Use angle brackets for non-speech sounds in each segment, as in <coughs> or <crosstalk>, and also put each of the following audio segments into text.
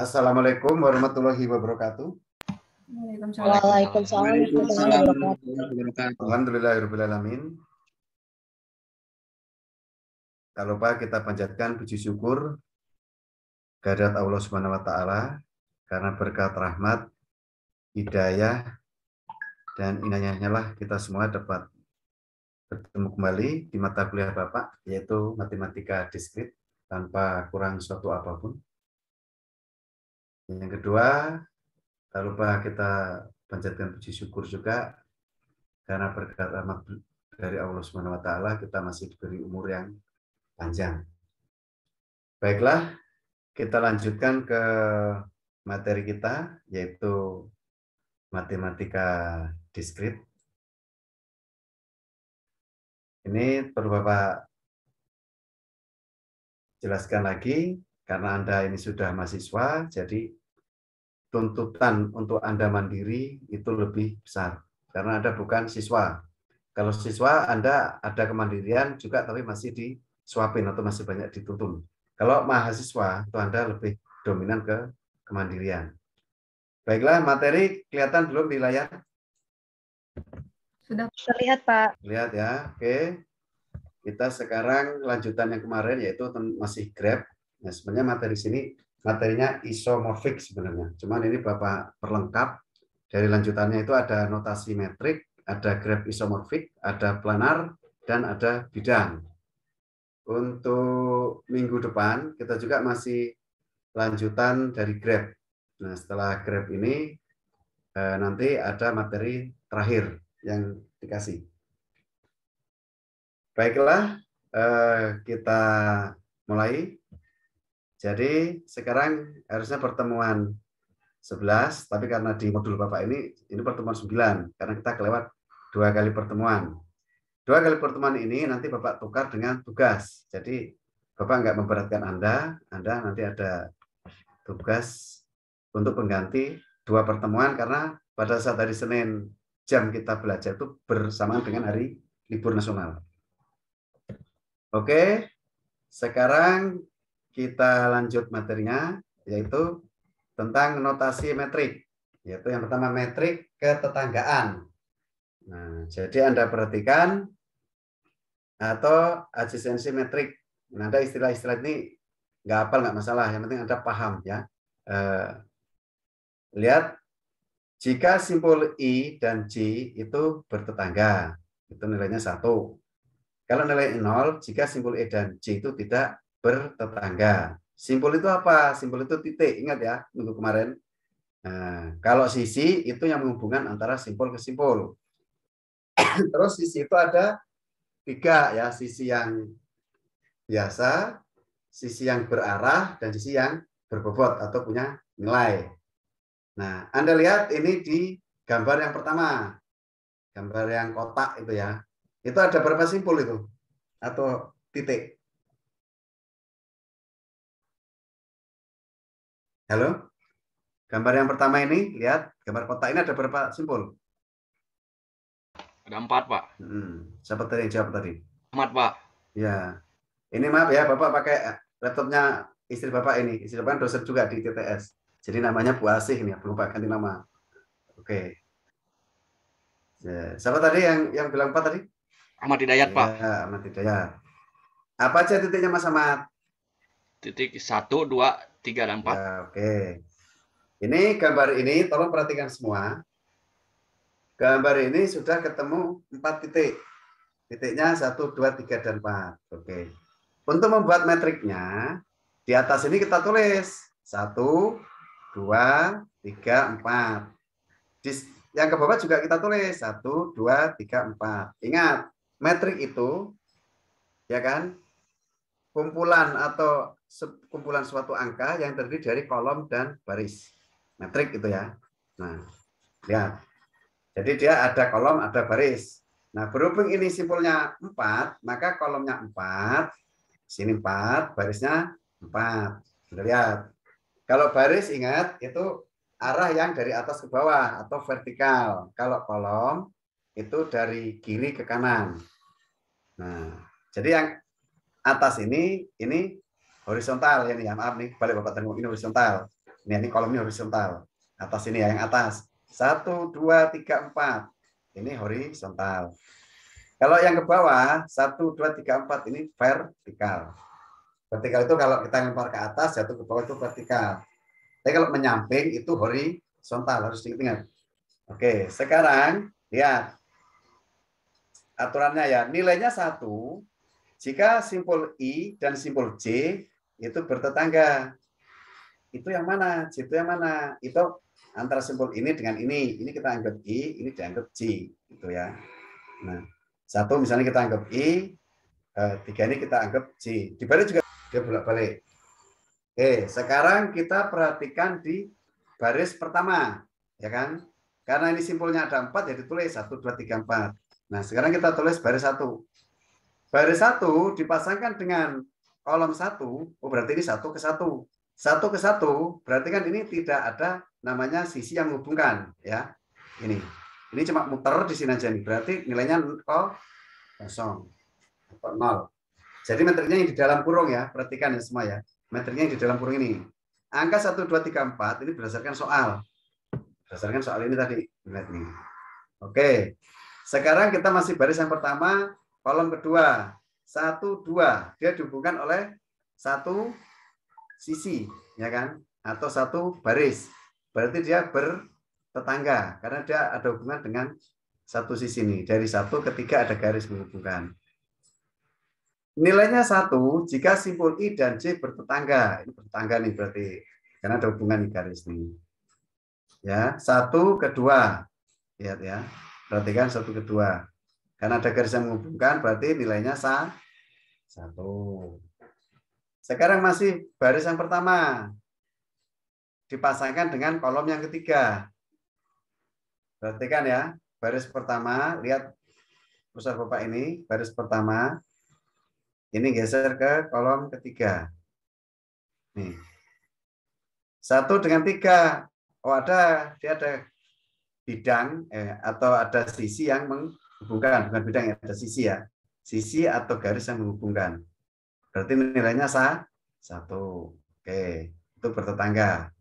Assalamualaikum warahmatullahi wabarakatuh. Waalaikumsalam. Waalaikumsalam. Alhamdulillahirrahmanirrahim. Tak lupa kita panjatkan puji syukur kehadirat Allah Subhanahu wa taala karena berkat rahmat, hidayah dan inayahnya lah kita semua dapat bertemu kembali di mata kuliah Bapak yaitu matematika diskrit tanpa kurang suatu apapun. Yang kedua, tak lupa kita panjatkan puji syukur juga karena berkat rahmat dari Allah Subhanahu wa taala kita masih diberi umur yang panjang. Baiklah, kita lanjutkan ke materi kita yaitu matematika diskrit. Ini perlu Bapak jelaskan lagi karena Anda ini sudah mahasiswa, jadi tuntutan untuk Anda mandiri itu lebih besar karena Anda bukan siswa. Kalau siswa Anda ada kemandirian juga tapi masih disuapin atau masih banyak dituntun. Kalau mahasiswa itu Anda lebih dominan ke kemandirian. Baiklah, materi kelihatan belum di layar? Sudah terlihat, Pak. Lihat ya. Oke. Kita sekarang lanjutan yang kemarin yaitu masih Grab. Nah, sebenarnya materi sini materinya isomorfik sebenarnya. Cuman ini Bapak perlengkap dari lanjutannya itu ada notasi metrik, ada graf isomorfik, ada planar, dan ada bidang. Untuk minggu depan kita juga masih lanjutan dari grab. Nah, setelah grab ini eh, nanti ada materi terakhir yang dikasih. Baiklah, eh, kita mulai. Jadi sekarang harusnya pertemuan 11, tapi karena di modul Bapak ini, ini pertemuan 9, karena kita kelewat dua kali pertemuan. Dua kali pertemuan ini nanti Bapak tukar dengan tugas. Jadi Bapak nggak memberatkan Anda, Anda nanti ada tugas untuk pengganti dua pertemuan karena pada saat hari Senin jam kita belajar itu bersamaan dengan hari libur nasional. Oke, sekarang kita lanjut materinya yaitu tentang notasi metrik yaitu yang pertama metrik ketetanggaan. Nah, jadi Anda perhatikan atau adjacency metrik. Nah, ada istilah-istilah ini nggak apa nggak masalah, yang penting Anda paham ya. Eh, lihat jika simpul I dan J itu bertetangga, itu nilainya satu. Kalau nilai nol, jika simpul E dan J itu tidak bertetangga. Simpul itu apa? Simpul itu titik, ingat ya, minggu kemarin. Nah, kalau sisi itu yang menghubungkan antara simpul ke simpul. <clears throat> Terus sisi itu ada tiga ya, sisi yang biasa, sisi yang berarah, dan sisi yang berbobot atau punya nilai. Nah, Anda lihat ini di gambar yang pertama. Gambar yang kotak itu ya. Itu ada berapa simpul itu? Atau titik? Halo? Gambar yang pertama ini, lihat. Gambar kotak ini ada berapa simpul? Ada empat, Pak. Hmm. Siapa tadi yang jawab tadi? Empat, Pak. Ya. Ini maaf ya, Bapak pakai laptopnya istri Bapak ini. Istri Bapak dosen juga di TTS. Jadi namanya Bu Asih nih, belum Pak ganti nama. Oke. Eh, siapa tadi yang yang bilang empat tadi? Ahmad Hidayat, ya, Pak. Ahmad Hidayat. Apa aja titiknya Mas Ahmad? Titik satu, dua, tiga dan empat. Ya, Oke. Okay. Ini gambar ini, tolong perhatikan semua. Gambar ini sudah ketemu empat titik. Titiknya satu, dua, tiga, dan empat. Oke. Okay. Untuk membuat metriknya, di atas ini kita tulis satu, dua, tiga, empat. yang ke bawah juga kita tulis satu, dua, tiga, empat. Ingat, metrik itu ya kan kumpulan atau kumpulan suatu angka yang terdiri dari kolom dan baris. Metrik itu ya. Nah, ya, Jadi dia ada kolom, ada baris. Nah, berhubung ini simpulnya empat, maka kolomnya empat, sini empat, barisnya empat. lihat. Kalau baris ingat itu arah yang dari atas ke bawah atau vertikal. Kalau kolom itu dari kiri ke kanan. Nah, jadi yang atas ini ini horizontal ya nih ya maaf nih balik bapak tengok ini horizontal ini ini kolomnya horizontal atas ini ya yang atas satu dua tiga empat ini horizontal kalau yang ke bawah satu dua tiga empat ini vertikal vertikal itu kalau kita lempar ke atas jatuh ke bawah itu vertikal tapi kalau menyamping itu horizontal harus diingat oke sekarang lihat aturannya ya nilainya satu jika simpul I dan simpul J itu bertetangga. Itu yang mana? itu yang mana? Itu antara simpul ini dengan ini. Ini kita anggap I, ini dianggap c, Gitu ya. Nah, satu misalnya kita anggap I, eh, tiga ini kita anggap Di balik juga dia bolak-balik. Oke, sekarang kita perhatikan di baris pertama. Ya kan? Karena ini simpulnya ada empat, jadi ya tulis Satu, dua, tiga, empat. Nah, sekarang kita tulis baris satu. Baris satu dipasangkan dengan kolom satu, oh berarti ini satu ke satu. Satu ke satu berarti kan ini tidak ada namanya sisi yang menghubungkan, ya. Ini, ini cuma muter di sini aja nih. Berarti nilainya oh, kosong nol. Jadi meternya yang di dalam kurung ya, perhatikan ya semua ya. Meternya yang di dalam kurung ini. Angka satu dua tiga empat, ini berdasarkan soal. Berdasarkan soal ini tadi. Lihat nih. Oke. Sekarang kita masih baris yang pertama, kolom kedua satu dua dia dihubungkan oleh satu sisi ya kan atau satu baris berarti dia bertetangga karena dia ada hubungan dengan satu sisi ini dari satu ketiga ada garis menghubungkan nilainya satu jika simpul i dan j bertetangga ini bertetangga nih berarti karena ada hubungan di garis ini ya satu kedua lihat ya perhatikan satu kedua karena ada garis yang menghubungkan, berarti nilainya sah. Satu. Sekarang masih baris yang pertama. Dipasangkan dengan kolom yang ketiga. Perhatikan ya, baris pertama, lihat pusat Bapak ini, baris pertama. Ini geser ke kolom ketiga. Nih. Satu dengan tiga. Oh ada, dia ada bidang eh, atau ada sisi yang Hubungkan bukan bidang ya, ada sisi ya. Sisi atau garis yang menghubungkan. Berarti nilainya sah satu. Oke, itu bertetangga.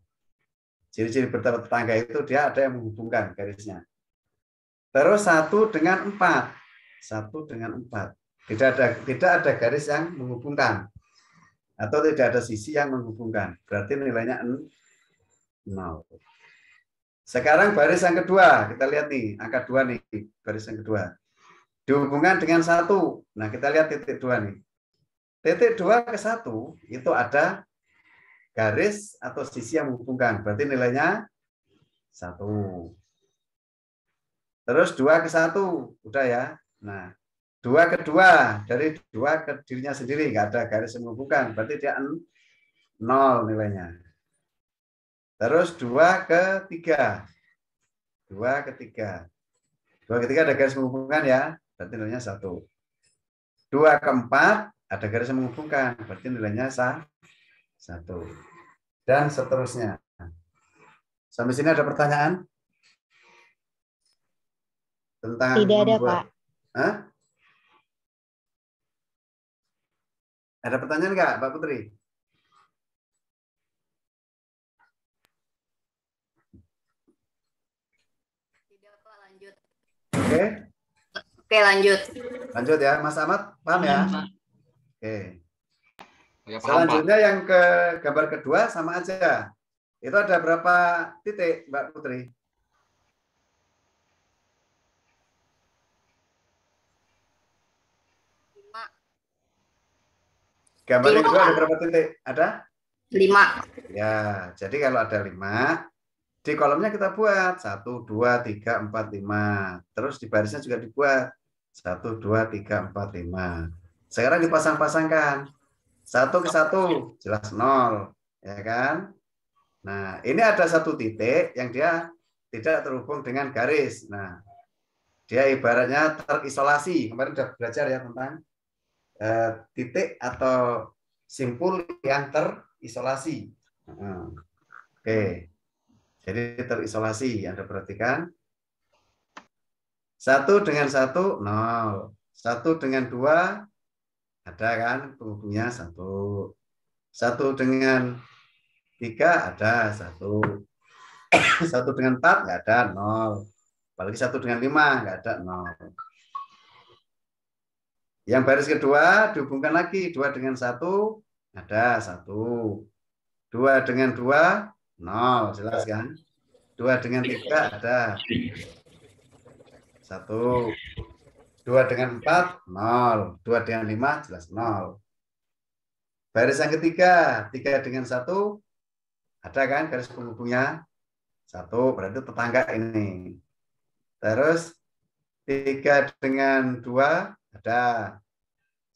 Ciri-ciri bertetangga itu dia ada yang menghubungkan garisnya. Terus satu dengan empat, satu dengan empat. Tidak ada tidak ada garis yang menghubungkan atau tidak ada sisi yang menghubungkan. Berarti nilainya nol. Sekarang baris yang kedua, kita lihat nih, angka dua nih, baris yang kedua. Dihubungkan dengan satu. Nah, kita lihat titik dua nih. Titik dua ke satu itu ada garis atau sisi yang menghubungkan. Berarti nilainya satu. Terus dua ke satu, udah ya. Nah, dua ke dua dari dua ke dirinya sendiri nggak ada garis yang menghubungkan. Berarti dia nol nilainya. Terus dua ke tiga. Dua ke tiga. Dua ke tiga ada garis menghubungkan ya. Berarti nilainya satu. Dua ke empat ada garis menghubungkan. Berarti nilainya Satu. Dan seterusnya. Sampai sini ada pertanyaan? Tentang Tidak membuat... ada, Pak. Hah? Ada pertanyaan nggak, Pak Putri? Oke. Okay? Oke, lanjut. Lanjut ya, Mas Ahmad, paham ya? Oke. Okay. Oh, ya, Selanjutnya Pak. yang ke gambar kedua sama aja. Itu ada berapa titik, Mbak Putri? Gambar lima. kedua ada berapa titik? Ada? Lima. Ya, jadi kalau ada lima, di kolomnya kita buat 1, 2, 3, 4, 5. Terus di barisnya juga dibuat 1, 2, 3, 4, 5. Sekarang dipasang-pasangkan. 1 ke 1, jelas 0. Ya kan? Nah, ini ada satu titik yang dia tidak terhubung dengan garis. Nah, dia ibaratnya terisolasi. Kemarin sudah belajar ya tentang eh, titik atau simpul yang terisolasi. Hmm. Oke. Okay. Jadi terisolasi, Anda perhatikan. Satu dengan satu, nol. Satu dengan dua, ada kan penghubungnya satu. Satu dengan tiga, ada satu. <coughs> Satu dengan empat, nggak ada, nol. Apalagi satu dengan lima, nggak ada, nol. Yang baris kedua, dihubungkan lagi. Dua dengan satu, ada satu. Dua dengan dua, Nol, jelas kan? Dua dengan tiga ada. Satu. Dua dengan empat, nol. Dua dengan lima, jelas nol. Baris yang ketiga, tiga dengan satu, ada kan garis penghubungnya? Satu, berarti tetangga ini. Terus, tiga dengan dua, ada.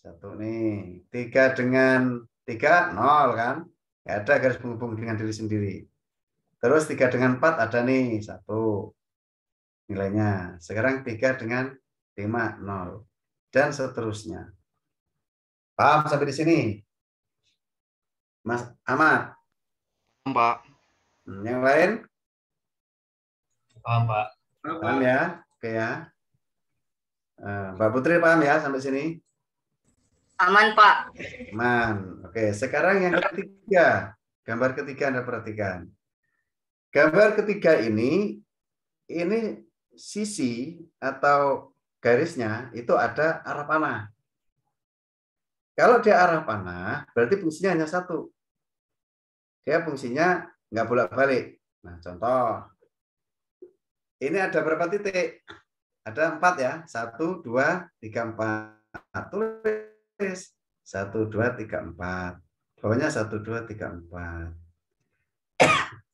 Satu nih. Tiga dengan tiga, nol kan? ada garis penghubung dengan diri sendiri. Terus tiga dengan empat ada nih, satu nilainya. Sekarang tiga dengan lima nol Dan seterusnya. Paham sampai di sini? Mas Ahmad? Pak. Hmm, yang lain? Paham, Pak. Paham ya? Oke ya. Eh, Mbak Putri paham ya sampai sini? Aman, Pak. Aman. Oke, sekarang yang ketiga. Gambar ketiga Anda perhatikan. Gambar ketiga ini, ini sisi atau garisnya itu ada arah panah. Kalau dia arah panah, berarti fungsinya hanya satu. Dia fungsinya nggak bolak-balik. Nah, contoh. Ini ada berapa titik? Ada empat ya. Satu, dua, tiga, empat. Tulis. Satu, dua, tiga, empat. Bawahnya satu, dua, tiga, empat.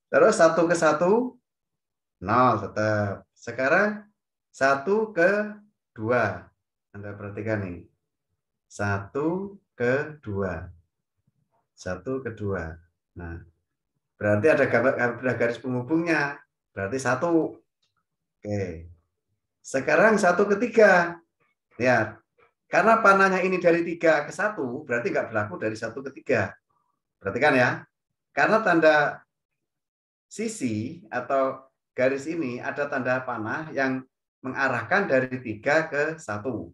Terus satu ke satu nol tetap. Sekarang satu ke dua. Anda perhatikan nih. Satu ke dua. Satu ke dua. Nah, berarti ada, gambar, ada garis penghubungnya. Berarti satu. Oke. Sekarang satu ke tiga. Lihat. Karena panahnya ini dari tiga ke satu, berarti nggak berlaku dari satu ke tiga. Perhatikan ya. Karena tanda sisi atau garis ini ada tanda panah yang mengarahkan dari tiga ke satu.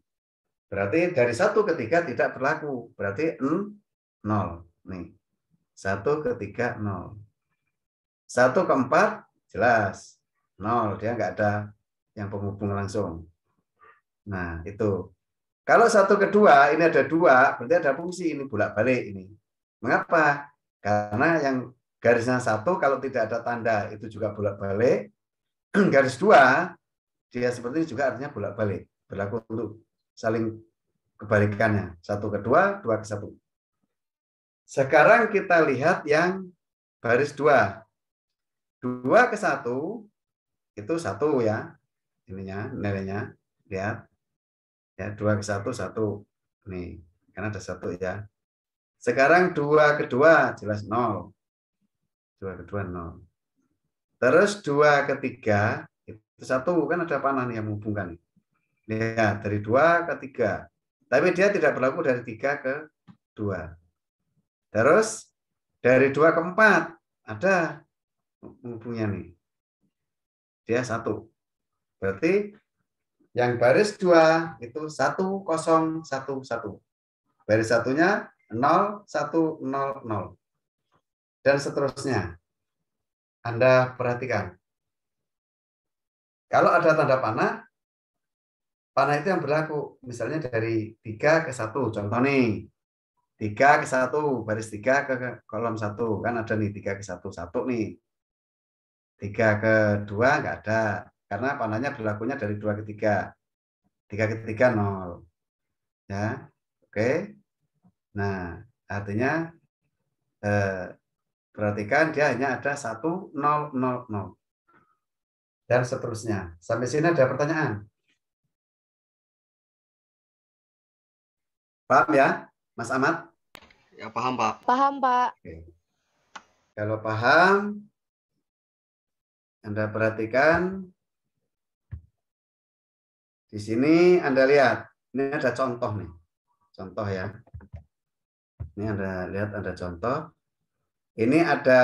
Berarti dari satu ke tiga tidak berlaku. Berarti n nol nih. Satu ke tiga nol. Satu ke empat jelas nol dia nggak ada yang penghubung langsung. Nah itu. Kalau satu kedua ini ada dua berarti ada fungsi ini bolak balik ini. Mengapa? Karena yang Garisnya satu, kalau tidak ada tanda, itu juga bolak-balik. <clears throat> Garis dua, dia seperti ini juga artinya bolak-balik. Berlaku untuk saling kebalikannya. Satu ke dua, dua ke satu. Sekarang kita lihat yang baris dua. Dua ke satu, itu satu ya. Ininya, nilainya. Lihat. Ya, dua ke satu, satu. Nih, karena ada satu ya. Sekarang dua ke dua jelas nol dua kedua nol terus dua ketiga itu satu kan ada panah nih yang menghubungkan ya dari dua ke tiga tapi dia tidak berlaku dari tiga ke dua terus dari dua ke empat ada menghubungnya nih dia satu berarti yang baris dua itu satu kosong satu satu baris satunya nol satu nol nol dan seterusnya. Anda perhatikan. Kalau ada tanda panah, panah itu yang berlaku. Misalnya dari 3 ke 1. Contoh nih, 3 ke 1, baris 3 ke kolom 1. Kan ada nih 3 ke 1, 1 nih. 3 ke 2 nggak ada. Karena panahnya berlakunya dari 2 ke 3. 3 ke 3, 0. Ya, oke. Nah, artinya eh, Perhatikan dia hanya ada nol dan seterusnya. Sampai sini ada pertanyaan? Paham ya, Mas Ahmad? Ya, paham, Pak. Paham, Pak. Oke. Kalau paham, Anda perhatikan di sini Anda lihat, ini ada contoh nih. Contoh ya. Ini Anda lihat ada contoh. Ini ada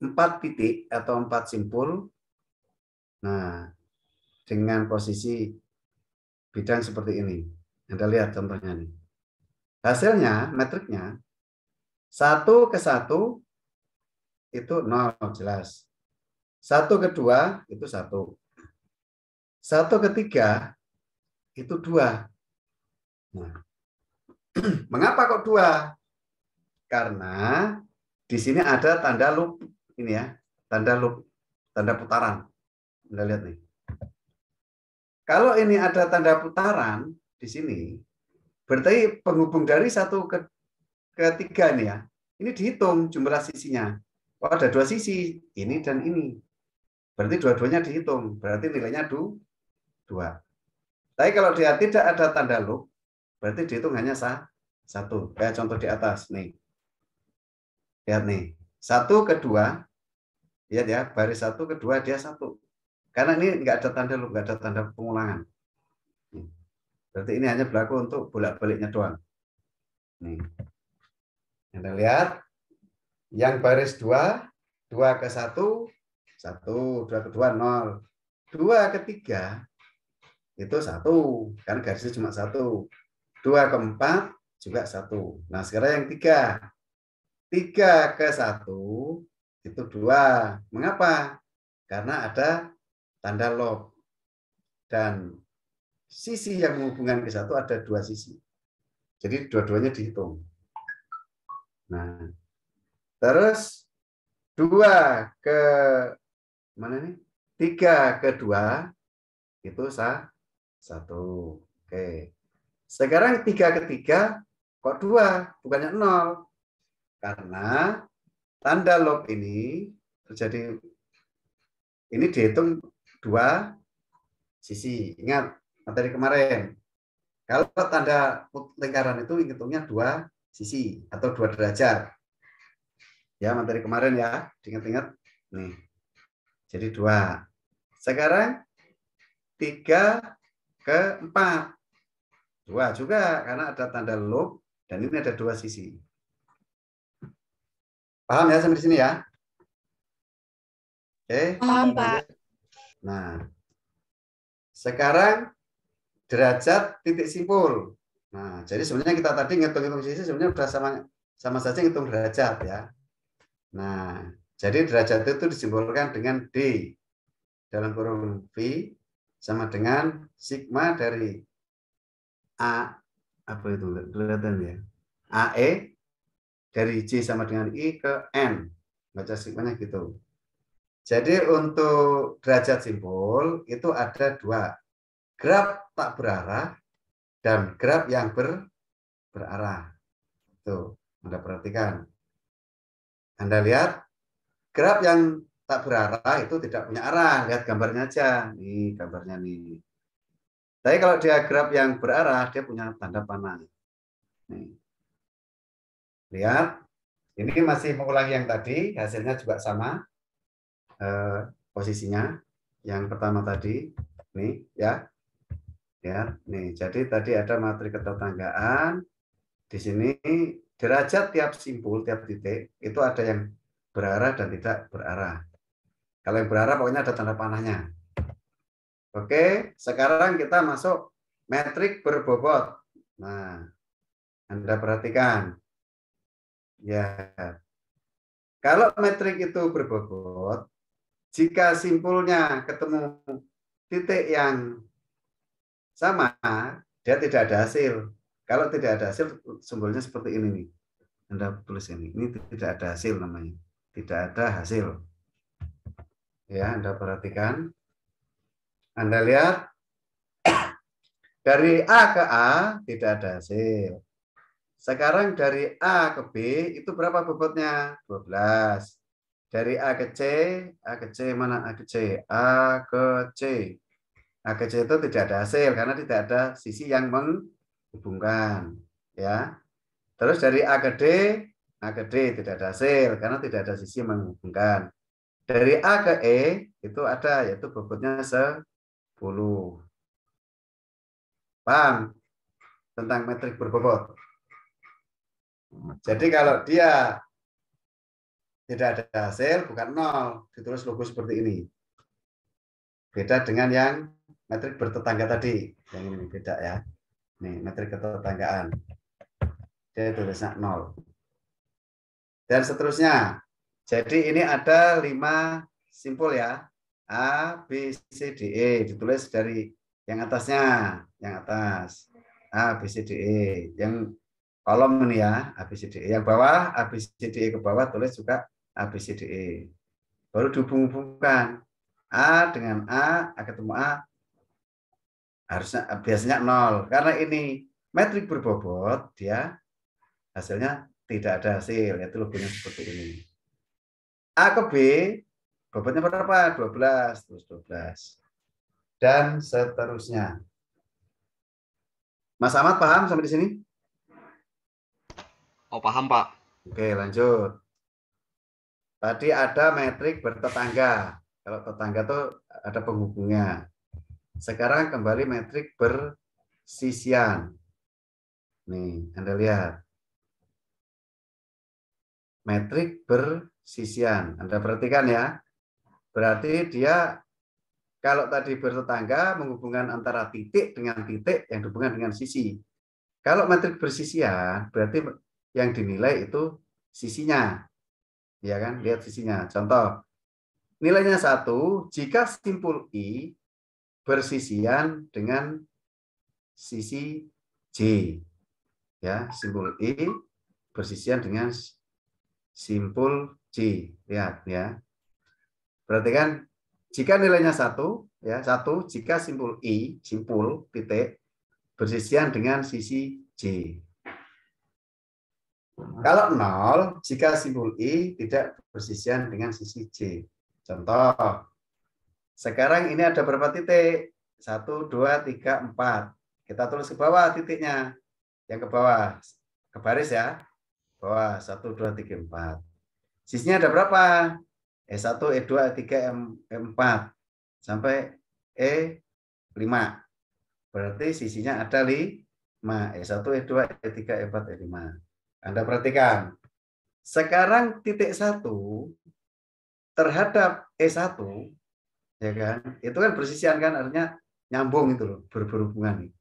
empat titik atau empat simpul. Nah, dengan posisi bidang seperti ini. Anda lihat contohnya nih. Hasilnya, metriknya, satu ke satu itu nol jelas. Satu ke dua itu satu. Satu ke tiga itu dua. Nah, <clears throat> Mengapa kok dua? Karena di sini ada tanda loop ini ya, tanda loop, tanda putaran. Anda lihat nih. Kalau ini ada tanda putaran di sini, berarti penghubung dari satu ke ketiga nih ya. Ini dihitung jumlah sisinya. Oh, ada dua sisi, ini dan ini. Berarti dua-duanya dihitung. Berarti nilainya dua. Tapi kalau dia tidak ada tanda loop, Berarti dihitung hanya satu. Kayak contoh di atas nih. Lihat nih. Satu kedua, lihat ya, baris satu kedua dia satu. Karena ini enggak ada tanda lu, nggak ada tanda pengulangan. Berarti ini hanya berlaku untuk bolak-baliknya doang. Nih. Anda lihat. Yang baris dua, dua ke satu, satu, dua ke dua, nol. Dua ke tiga, itu satu. Karena garisnya cuma satu. Dua ke empat juga satu. Nah sekarang yang tiga. Tiga ke satu itu dua. Mengapa? Karena ada tanda log. Dan sisi yang menghubungkan ke satu ada dua sisi. Jadi dua-duanya dihitung. Nah, terus dua ke mana nih? Tiga ke dua itu satu. Oke. Sekarang tiga ketiga kok dua, bukannya nol. Karena tanda log ini terjadi ini dihitung dua sisi. Ingat materi kemarin. Kalau tanda lingkaran itu hitungnya dua sisi atau dua derajat. Ya materi kemarin ya, ingat ingat Nih, jadi dua. Sekarang tiga ke empat. Dua juga, karena ada tanda loop, dan ini ada dua sisi. Paham ya sampai sini ya? Oke. Paham, Pak. Nah, sekarang derajat titik simpul. Nah, jadi sebenarnya kita tadi ngitung-ngitung sisi sebenarnya sudah sama sama saja ngitung derajat ya. Nah, jadi derajat itu disimpulkan dengan D dalam kurung V sama dengan sigma dari A apa itu kelihatan ya? AE dari C sama dengan I ke N. Baca sigmanya gitu. Jadi untuk derajat simpul itu ada dua. Graf tak berarah dan graf yang ber, berarah. Tuh, Anda perhatikan. Anda lihat graf yang tak berarah itu tidak punya arah. Lihat gambarnya aja. Nih gambarnya nih. Tapi kalau dia grab yang berarah, dia punya tanda panah. Nih. Lihat, ini masih mengulangi yang tadi, hasilnya juga sama eh, posisinya. Yang pertama tadi, nih ya, ya, nih. Jadi tadi ada materi ketetanggaan. Di sini derajat tiap simpul, tiap titik itu ada yang berarah dan tidak berarah. Kalau yang berarah pokoknya ada tanda panahnya. Oke, sekarang kita masuk metrik berbobot. Nah, Anda perhatikan. Ya. Kalau metrik itu berbobot, jika simpulnya ketemu titik yang sama, dia tidak ada hasil. Kalau tidak ada hasil, simbolnya seperti ini nih. Anda tulis ini. Ini tidak ada hasil namanya. Tidak ada hasil. Ya, Anda perhatikan. Anda lihat dari A ke A tidak ada hasil. Sekarang dari A ke B itu berapa bobotnya? 12. Dari A ke C, A ke C mana A ke C? A ke C. A ke C itu tidak ada hasil karena tidak ada sisi yang menghubungkan, ya. Terus dari A ke D, A ke D tidak ada hasil karena tidak ada sisi yang menghubungkan. Dari A ke E itu ada yaitu bobotnya Paham tentang metrik berbobot? Jadi kalau dia tidak ada hasil, bukan nol, ditulis logo seperti ini. Beda dengan yang metrik bertetangga tadi. Yang ini beda ya. Nih, metrik ketetanggaan. Dia tulisnya nol. Dan seterusnya. Jadi ini ada lima simpul ya. A, B, C, D, E. Ditulis dari yang atasnya, yang atas. A, B, C, D, E. Yang kolom ini ya, A, B, C, D, E. Yang bawah, A, B, C, D, E ke bawah, tulis juga A, B, C, D, E. Baru dihubung-hubungkan. A dengan A, A ketemu A, harusnya biasanya nol karena ini metrik berbobot dia hasilnya tidak ada hasil Itu logonya seperti ini a ke b bobotnya berapa? 12, terus 12. Dan seterusnya. Mas Ahmad paham sampai di sini? Oh, paham, Pak. Oke, lanjut. Tadi ada metrik bertetangga. Kalau tetangga tuh ada penghubungnya. Sekarang kembali metrik bersisian. Nih, Anda lihat. Metrik bersisian. Anda perhatikan ya. Berarti dia kalau tadi bertetangga menghubungkan antara titik dengan titik yang dihubungkan dengan sisi. Kalau matriks bersisian berarti yang dinilai itu sisinya. Ya kan? Lihat sisinya. Contoh nilainya satu jika simpul i bersisian dengan sisi j. Ya, simpul i bersisian dengan simpul j. Lihat ya. Berarti kan jika nilainya satu, ya satu jika simpul i simpul titik bersisian dengan sisi j. Kalau nol jika simpul i tidak bersisian dengan sisi j. Contoh, sekarang ini ada berapa titik? Satu, dua, tiga, empat. Kita tulis ke bawah titiknya. Yang ke bawah, ke baris ya. Bawah, satu, dua, tiga, empat. Sisinya ada berapa? E1, E2, E3, E4 sampai E5. Berarti sisinya ada 5. E1, E2, E3, E4, E5. Anda perhatikan. Sekarang titik 1 terhadap E1 ya kan? Itu kan persisian kan artinya nyambung itu loh, ber berhubungan nih.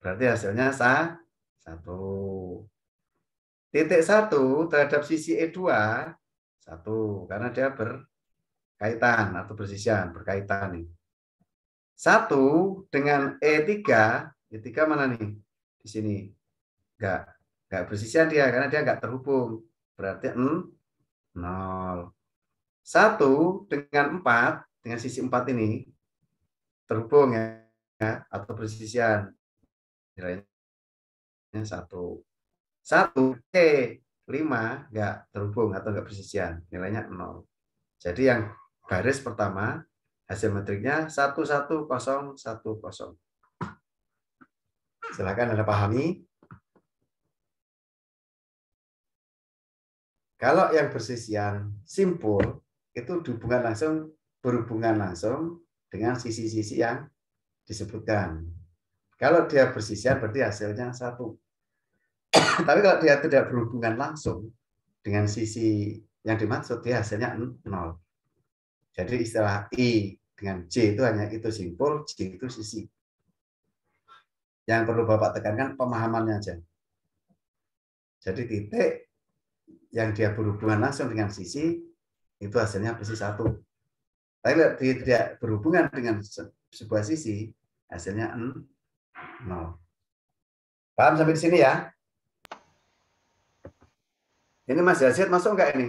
Berarti hasilnya sa 1. Titik satu terhadap sisi E2 satu, karena dia berkaitan atau bersisian, berkaitan nih. Satu dengan E3, E3 mana nih? Di sini. Enggak, enggak bersisian dia karena dia enggak terhubung. Berarti n nol. Satu dengan empat, dengan sisi empat ini terhubung ya, ya atau bersisian. Nilainya satu. Satu E 5 nggak terhubung atau nggak bersisian nilainya 0. Jadi yang baris pertama hasil metriknya 11010. Silakan Anda pahami. Kalau yang bersisian simpul itu hubungan langsung berhubungan langsung dengan sisi-sisi yang disebutkan. Kalau dia bersisian berarti hasilnya satu. Tapi kalau dia tidak berhubungan langsung dengan sisi yang dimaksud, dia hasilnya nol. Jadi istilah I dengan J itu hanya itu simpul, J itu sisi. Yang perlu Bapak tekankan pemahamannya aja. Jadi titik yang dia berhubungan langsung dengan sisi itu hasilnya pasti satu. Tapi kalau dia tidak berhubungan dengan sebuah sisi, hasilnya nol. Paham sampai di sini ya? Ini Mas Yazid masuk nggak ini?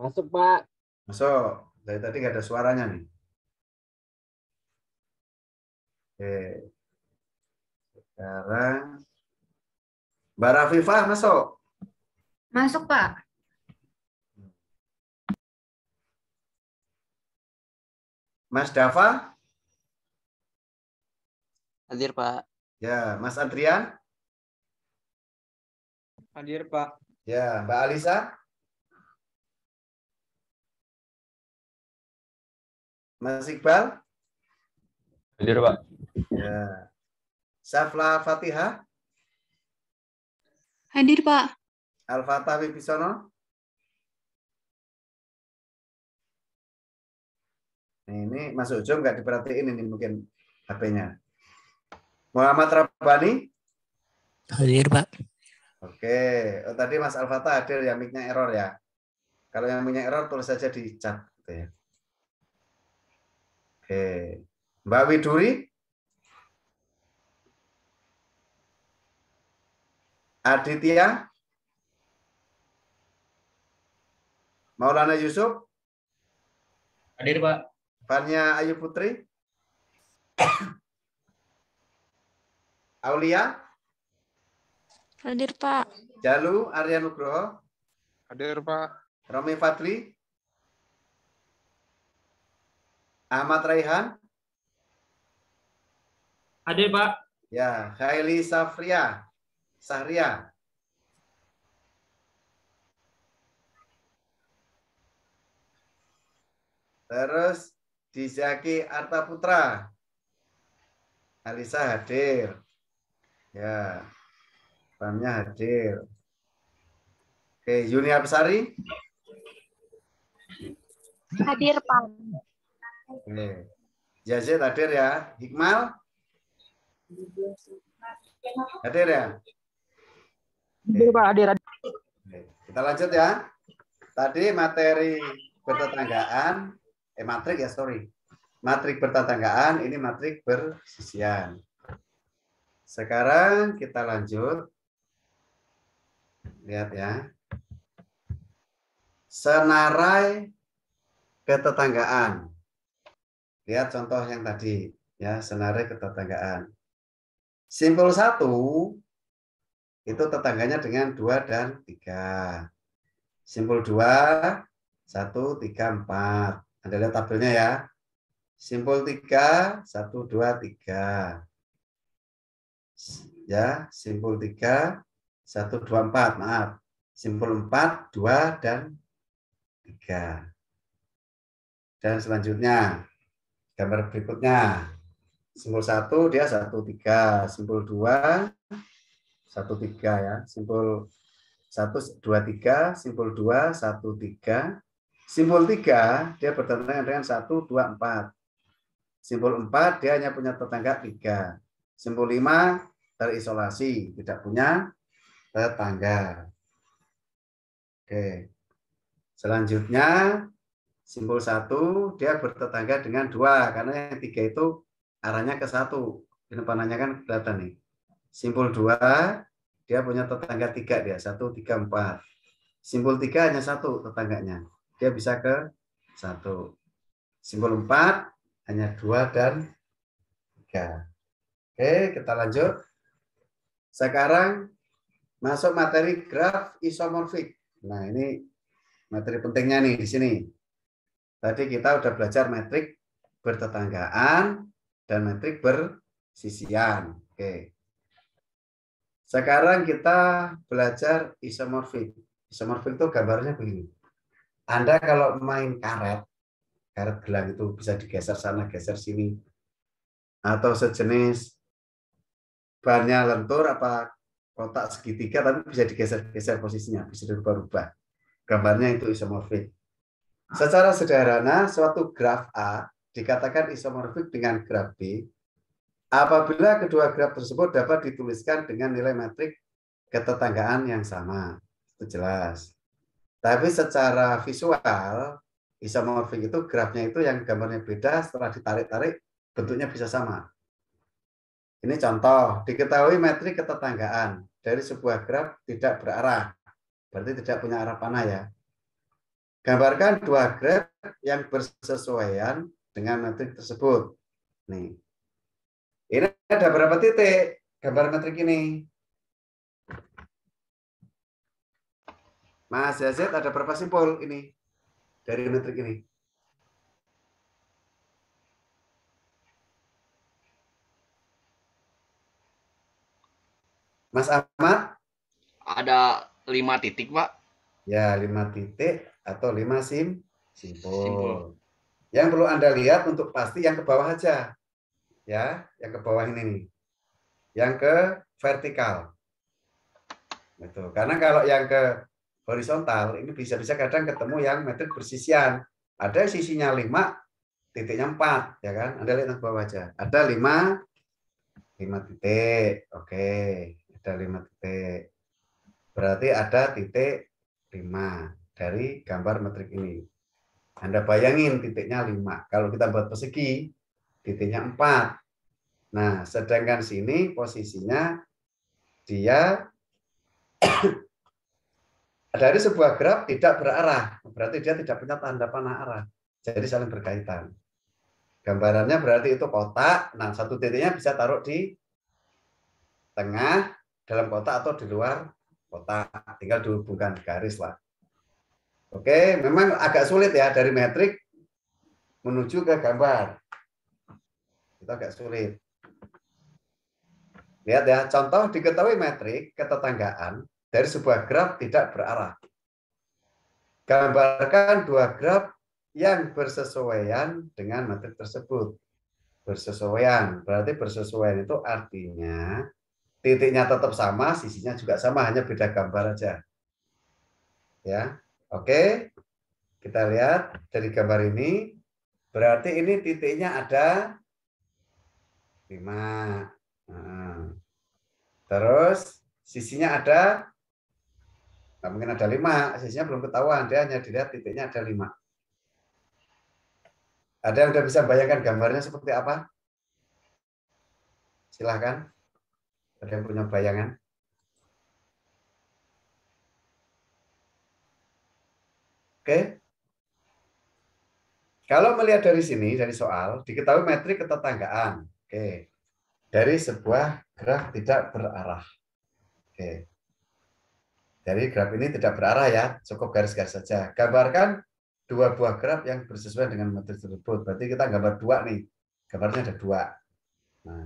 Masuk, Pak. Masuk. Dari tadi nggak ada suaranya nih. Oke. Sekarang Mbak Rafifah masuk. Masuk, Pak. Mas Dava. Hadir, Pak. Ya, Mas Adrian? Hadir, Pak. Ya, Mbak Alisa? Mas Iqbal? Hadir, Pak. Ya. Safla Fatiha. Hadir, Pak. Al-Fatah Wibisono? Nah, ini Mas Ujung nggak diperhatiin ini mungkin HP-nya. Muhammad Rabbani? Hadir, Pak. Oke, oh, tadi Mas Alfata ada yang miknya error ya. Kalau yang mic error tulis saja di chat gitu ya. Oke. Mbak Widuri? Aditya? Maulana Yusuf? Hadir, Pak. Fania Ayu Putri? <coughs> Aulia? Hadir, Pak. Jalu Arya Nugroho. Hadir, Pak. Romi Fadli. Ahmad Raihan. Hadir, Pak. Ya, Khaili Safria. Sahria. Terus Dizaki Arta Putra. Alisa hadir. Ya. Pamnya hadir. Oke, Yuni Apsari. Hadir, Pak. Oke. Jazet hadir ya. Hikmal? Hadir ya? Hadir, Pak. Hadir, hadir. Kita lanjut ya. Tadi materi bertetanggaan, eh matrik ya, sorry. Matrik bertetanggaan, ini matrik bersisian. Sekarang kita lanjut Lihat ya. Senarai ketetanggaan. Lihat contoh yang tadi ya, senarai ketetanggaan. Simpul satu itu tetangganya dengan dua dan tiga. Simpul dua, satu, tiga, empat. Anda lihat tabelnya ya. Simpul tiga, satu, dua, tiga. Ya, simpul tiga, 1, 2, 4, maaf. Simpul 4, 2, dan 3. Dan selanjutnya, gambar berikutnya. Simpul 1, dia 1, 3. Simpul 2, 1, 3 ya. Simpul 1, 2, 3. Simpul 2, 1, 3. Simpul 3, dia bertentangan dengan 1, 2, 4. Simpul 4, dia hanya punya tetangga 3. Simpul 5, terisolasi, tidak punya tetangga. Oke. Selanjutnya simbol satu dia bertetangga dengan dua karena yang tiga itu arahnya ke satu. Di depanannya kan kelihatan nih. Simbol dua dia punya tetangga tiga dia satu tiga empat. Simbol tiga hanya satu tetangganya. Dia bisa ke satu. Simbol empat hanya dua dan tiga. Oke, kita lanjut. Sekarang Masuk materi graf isomorfik. Nah, ini materi pentingnya nih di sini. Tadi kita udah belajar metrik bertetanggaan dan metrik bersisian. Oke. Sekarang kita belajar isomorfik. Isomorfik itu gambarnya begini. Anda kalau main karet, karet gelang itu bisa digeser sana, geser sini. Atau sejenis bannya lentur apa kotak segitiga tapi bisa digeser-geser posisinya, bisa dirubah ubah Gambarnya itu isomorfik. Secara sederhana, suatu graf A dikatakan isomorfik dengan graf B apabila kedua graf tersebut dapat dituliskan dengan nilai metrik ketetanggaan yang sama. Itu jelas. Tapi secara visual, isomorfik itu grafnya itu yang gambarnya beda, setelah ditarik-tarik bentuknya bisa sama. Ini contoh, diketahui metrik ketetanggaan dari sebuah graf tidak berarah. Berarti tidak punya arah panah ya. Gambarkan dua graf yang bersesuaian dengan metrik tersebut. Nih. Ini ada berapa titik gambar metrik ini? Mas Yazid ada berapa simpul ini dari metrik ini? Mas Ahmad? Ada lima titik, Pak. Ya, lima titik atau lima sim simpul. Simpul. Yang perlu Anda lihat untuk pasti yang ke bawah aja. Ya, yang ke bawah ini nih. Yang ke vertikal. Itu Karena kalau yang ke horizontal ini bisa-bisa kadang ketemu yang metrik bersisian. Ada sisinya lima titiknya empat, ya kan? Anda lihat yang ke bawah aja. Ada lima lima titik. Oke ada lima titik. Berarti ada titik lima dari gambar metrik ini. Anda bayangin titiknya lima. Kalau kita buat persegi, titiknya empat. Nah, sedangkan sini posisinya dia <coughs> dari sebuah graf tidak berarah, berarti dia tidak punya tanda panah arah. Jadi saling berkaitan. Gambarannya berarti itu kotak. Nah, satu titiknya bisa taruh di tengah, dalam kota atau di luar kota. Tinggal dihubungkan garis lah. Oke, memang agak sulit ya dari metrik menuju ke gambar. Itu agak sulit. Lihat ya, contoh diketahui metrik ketetanggaan dari sebuah graf tidak berarah. Gambarkan dua graf yang bersesuaian dengan metrik tersebut. Bersesuaian, berarti bersesuaian itu artinya titiknya tetap sama, sisinya juga sama, hanya beda gambar aja. Ya, oke. Kita lihat dari gambar ini. Berarti ini titiknya ada lima. Nah. Terus sisinya ada, nah mungkin ada lima, sisinya belum ketahuan, dia hanya dilihat titiknya ada lima. Ada yang sudah bisa bayangkan gambarnya seperti apa? Silahkan. Ada yang punya bayangan? Oke. Kalau melihat dari sini, dari soal, diketahui metrik ketetanggaan. Oke. Dari sebuah graf tidak berarah. Oke. Dari graf ini tidak berarah ya, cukup garis-garis saja. Gambarkan dua buah graf yang bersesuaian dengan metrik tersebut. Berarti kita gambar dua nih. Gambarnya ada dua. Nah,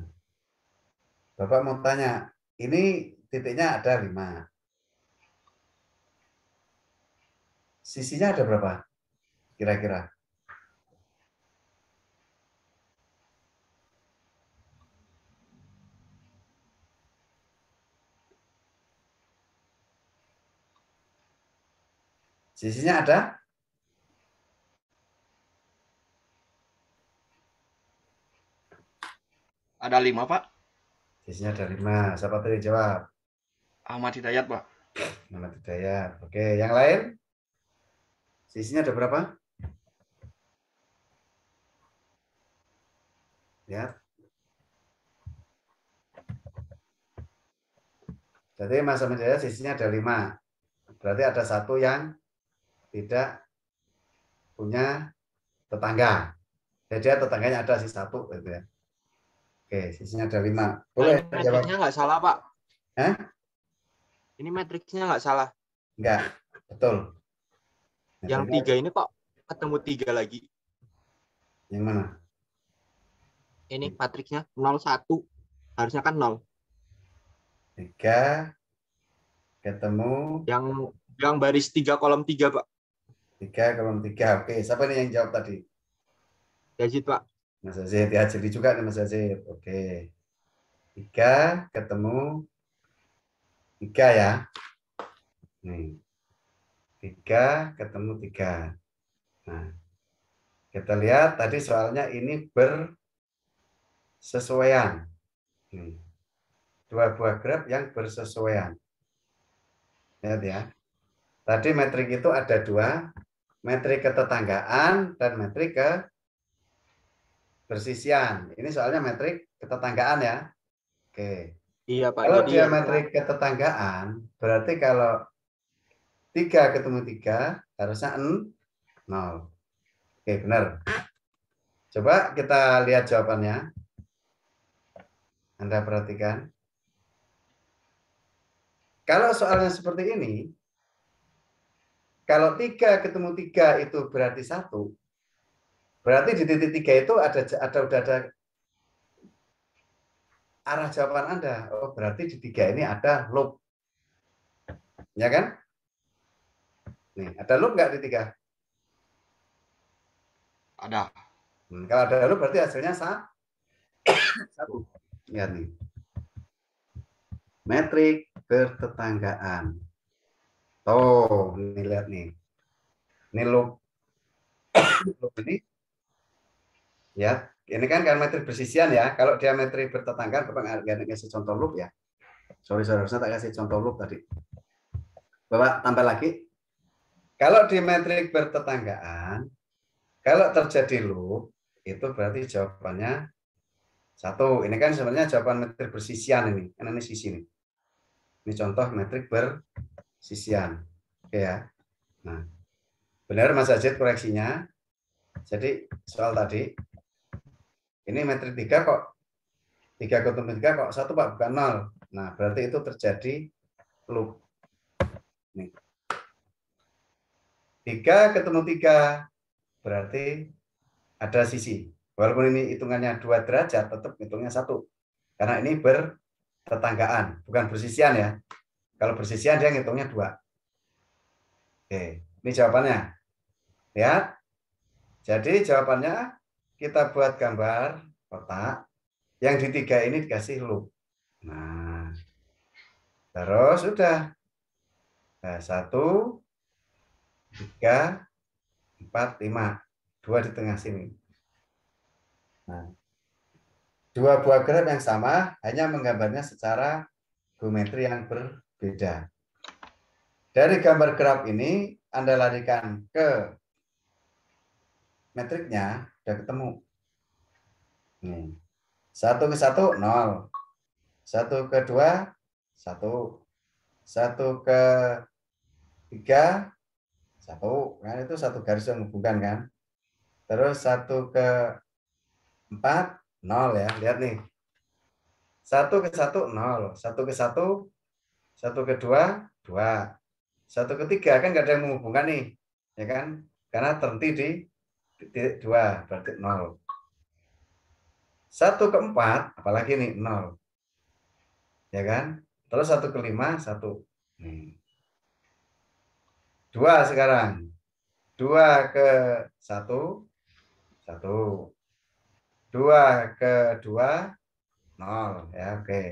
Bapak mau tanya, ini titiknya ada lima. Sisinya ada berapa? Kira-kira. Sisinya ada? Ada lima, Pak. Isinya ada lima. Siapa tadi jawab? Ahmad Hidayat, Pak. Ahmad Hidayat. Oke, yang lain? Isinya ada berapa? Ya. Jadi masa Ahmad sisinya ada lima. Berarti ada satu yang tidak punya tetangga. Jadi tetangganya ada sih satu gitu ya. Oke, sisinya ada lima. Boleh nah, Metriknya nggak salah, Pak. Hah? Ini matriksnya nggak salah. Nggak, betul. Nah, yang tiga ini kok ketemu tiga lagi. Yang mana? Ini matriksnya 01. Harusnya kan 0. Tiga ketemu yang yang baris tiga kolom tiga pak tiga kolom tiga oke siapa nih yang jawab tadi Yazid pak Mas Azid ya jadi juga nih Mas Azid oke tiga ketemu tiga ya nih tiga ketemu tiga nah kita lihat tadi soalnya ini bersesuaian nih dua buah grab yang bersesuaian lihat ya tadi metrik itu ada dua metrik ketetanggaan dan metrik ke persisian Ini soalnya metrik ketetanggaan ya. Oke. Iya, Pak. Kalau dia ya. metrik ketetanggaan, berarti kalau tiga ketemu tiga harusnya nol Oke, benar. Coba kita lihat jawabannya. Anda perhatikan. Kalau soalnya seperti ini, kalau tiga ketemu tiga itu berarti satu Berarti di titik tiga itu ada ada udah ada arah jawaban Anda. Oh, berarti di tiga ini ada loop. Ya kan? Nih, ada loop nggak di tiga? Ada. Hmm, kalau ada loop berarti hasilnya sama. <coughs> satu. Lihat nih. Metrik bertetanggaan. Tuh, nih lihat nih. Ini loop. <coughs> loop ini ya ini kan geometri persisian ya kalau diametri bertetangga bapak nggak ya, ngasih contoh loop ya sorry sorry saya tak kasih contoh loop tadi bapak tambah lagi kalau di metrik bertetanggaan kalau terjadi loop itu berarti jawabannya satu ini kan sebenarnya jawaban metrik bersisian ini karena ini sisi ini ini contoh metrik bersisian oke ya nah benar Mas Ajit koreksinya jadi soal tadi ini metrik tiga kok tiga ketemu tiga kok satu Pak bukan nol. Nah, berarti itu terjadi loop. Nih. tiga ketemu tiga berarti ada sisi. Walaupun ini hitungannya dua derajat, tetap hitungnya satu. Karena ini bertetanggaan, bukan bersisian ya. Kalau bersisian dia ngitungnya dua. Oke, ini jawabannya. Lihat. Jadi jawabannya kita buat gambar kotak. Yang di tiga ini dikasih loop. Nah, terus sudah. Nah, satu, tiga, empat, lima. Dua di tengah sini. Nah, dua buah grab yang sama, hanya menggambarnya secara geometri yang berbeda. Dari gambar grab ini, Anda larikan ke metriknya udah ketemu. Nih. Satu ke satu nol. Satu ke dua satu. Satu ke tiga satu. Kan itu satu garis yang menghubungkan kan. Terus satu ke empat nol ya. Lihat nih. Satu ke satu nol. Satu ke satu. Satu ke dua dua. Satu ke tiga kan gak ada yang menghubungkan nih. Ya kan? Karena terhenti di titik dua berarti nol. Satu ke empat, apalagi nih nol, ya kan? Terus satu ke lima satu, dua sekarang, dua ke satu satu, dua ke dua nol, ya oke. Okay.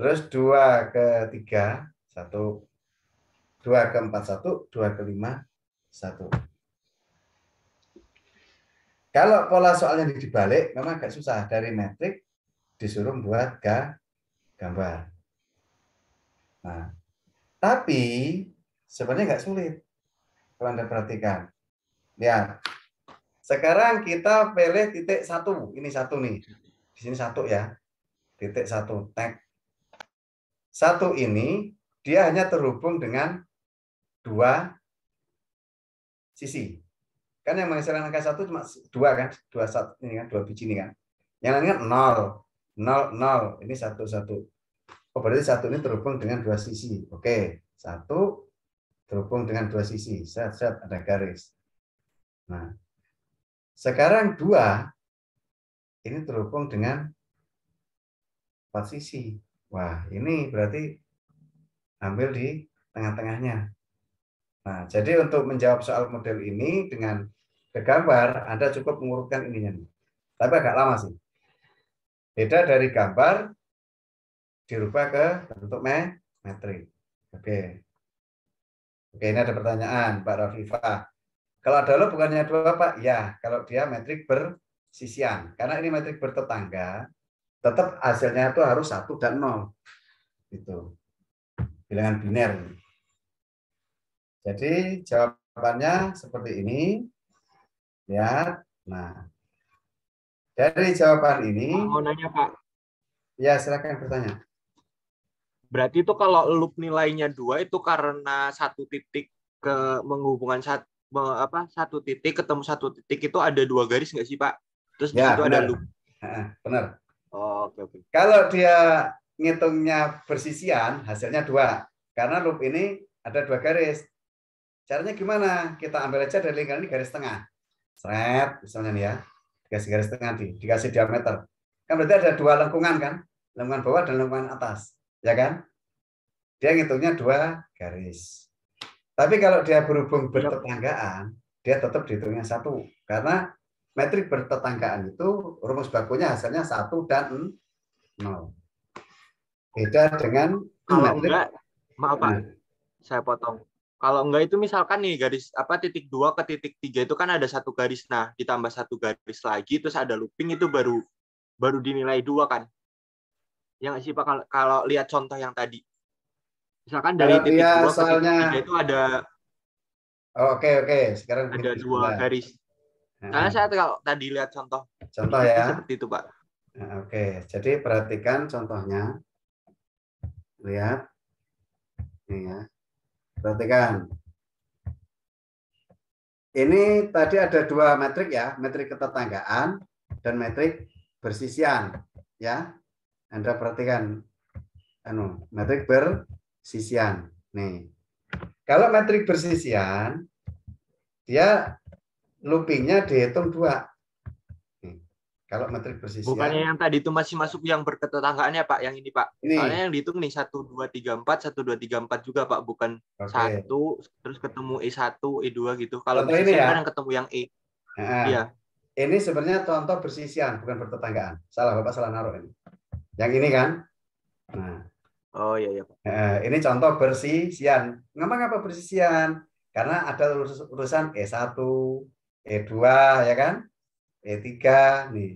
Terus dua ke tiga satu, dua ke empat satu, dua ke lima satu. Kalau pola soalnya dibalik, memang agak susah. Dari metrik disuruh buat ke gambar. Nah, tapi sebenarnya nggak sulit. Kalau Anda perhatikan. Lihat. Sekarang kita pilih titik satu. Ini satu nih. Di sini satu ya. Titik satu. Tag. Satu ini, dia hanya terhubung dengan dua sisi. Kan yang menghasilkan angka satu cuma dua kan, dua satu ini kan, dua biji ini kan. Yang lainnya nol, nol, nol. Ini satu satu. Oh berarti satu ini terhubung dengan dua sisi. Oke, satu terhubung dengan dua sisi. Set, set ada garis. Nah, sekarang dua ini terhubung dengan empat sisi. Wah, ini berarti ambil di tengah-tengahnya. Nah, jadi untuk menjawab soal model ini dengan gambar, Anda cukup mengurutkan ininya. Tapi agak lama sih. Beda dari gambar dirubah ke bentuk metrik. Oke. Oke, ini ada pertanyaan Pak Rafifa. Kalau ada lo bukannya dua Pak? Ya, kalau dia metrik bersisian. Karena ini metrik bertetangga, tetap hasilnya itu harus satu dan nol. Itu bilangan biner. Jadi jawabannya seperti ini. Ya. Nah, dari jawaban ini. mau nanya Pak. Ya silakan bertanya. Berarti itu kalau loop nilainya dua itu karena satu titik ke menghubungkan satu apa satu titik ketemu satu titik itu ada dua garis nggak sih Pak? Terus ya, itu ada loop. Benar. Oh, oke okay, Okay. Kalau dia ngitungnya persisian hasilnya dua karena loop ini ada dua garis Caranya gimana? Kita ambil aja dari lingkaran ini garis tengah. Seret, misalnya nih ya. Dikasih garis tengah, di, dikasih diameter. Kan berarti ada dua lengkungan kan? Lengkungan bawah dan lengkungan atas. Ya kan? Dia ngitungnya dua garis. Tapi kalau dia berhubung bertetanggaan, dia tetap dihitungnya satu. Karena metrik bertetanggaan itu rumus bakunya hasilnya satu dan nol. Beda dengan kalau Enggak, maaf Pak, iya. saya potong kalau enggak itu misalkan nih garis apa titik dua ke titik tiga itu kan ada satu garis nah ditambah satu garis lagi terus ada looping itu baru baru dinilai dua kan yang sih pak kalau, kalau lihat contoh yang tadi misalkan dari kalau titik ya, dua soalnya... ke titik tiga itu ada oke oh, oke okay, okay. sekarang ada dua garis nah. karena saya kalau tadi lihat contoh contoh ya seperti itu pak nah, oke okay. jadi perhatikan contohnya lihat ini ya Perhatikan. Ini tadi ada dua metrik ya, metrik ketetanggaan dan metrik bersisian ya. Anda perhatikan anu, metrik bersisian. Nih. Kalau metrik bersisian dia loopingnya dihitung dua kalau metrik persisian. Bukannya yang tadi itu masih masuk yang berketetanggaannya Pak, yang ini Pak. Ini. Soalnya yang dihitung nih 1 2 3 4 1 2 3 4 juga Pak, bukan okay. 1 terus ketemu E1, E2 gitu. Kalau contoh ini ya. kan yang ketemu yang E. Nah, iya. Ini sebenarnya contoh persisian, bukan bertetanggaan. Salah Bapak salah naruh ini. Yang ini kan? Nah. Oh iya iya Pak. Nah, ini contoh persisian. Ngapa apa persisian? Karena ada urusan E1, E2 ya kan? E3 nih.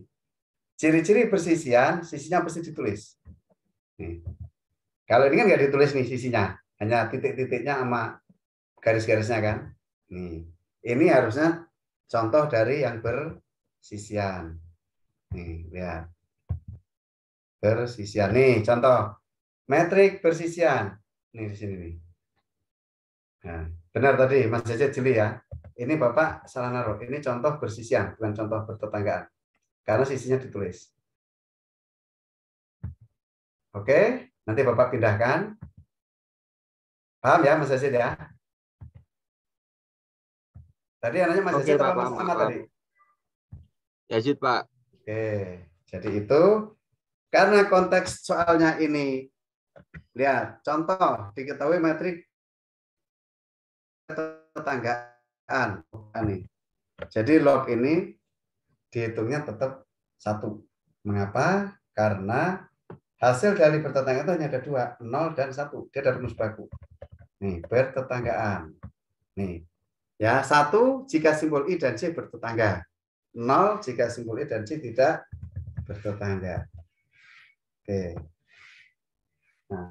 Ciri-ciri persisian, sisinya pasti ditulis. Nih. Kalau ini kan nggak ditulis nih sisinya, hanya titik-titiknya sama garis-garisnya kan. Nih. Ini harusnya contoh dari yang bersisian. Nih, lihat. Bersisian. Nih, contoh. Metrik persisian. Nih di sini nih. Nah, benar tadi Mas Jajet jeli ya ini Bapak salah naruh. Ini contoh bersisian, bukan contoh bertetanggaan. Karena sisinya ditulis. Oke, nanti Bapak pindahkan. Paham ya Mas Hasid ya? Tadi anaknya Mas ya, Hasid atau Mas Ahmad tadi? Pak. Oke, jadi itu karena konteks soalnya ini. Lihat, contoh diketahui metrik tetangga an ini. Jadi log ini dihitungnya tetap satu. Mengapa? Karena hasil dari bertetangga itu hanya ada dua, nol dan satu Dia ada rumus baku. Nih, bertetanggaan. Nih. Ya, satu jika simbol I dan C bertetangga. nol jika simbol I dan C tidak bertetangga. Oke. Nah,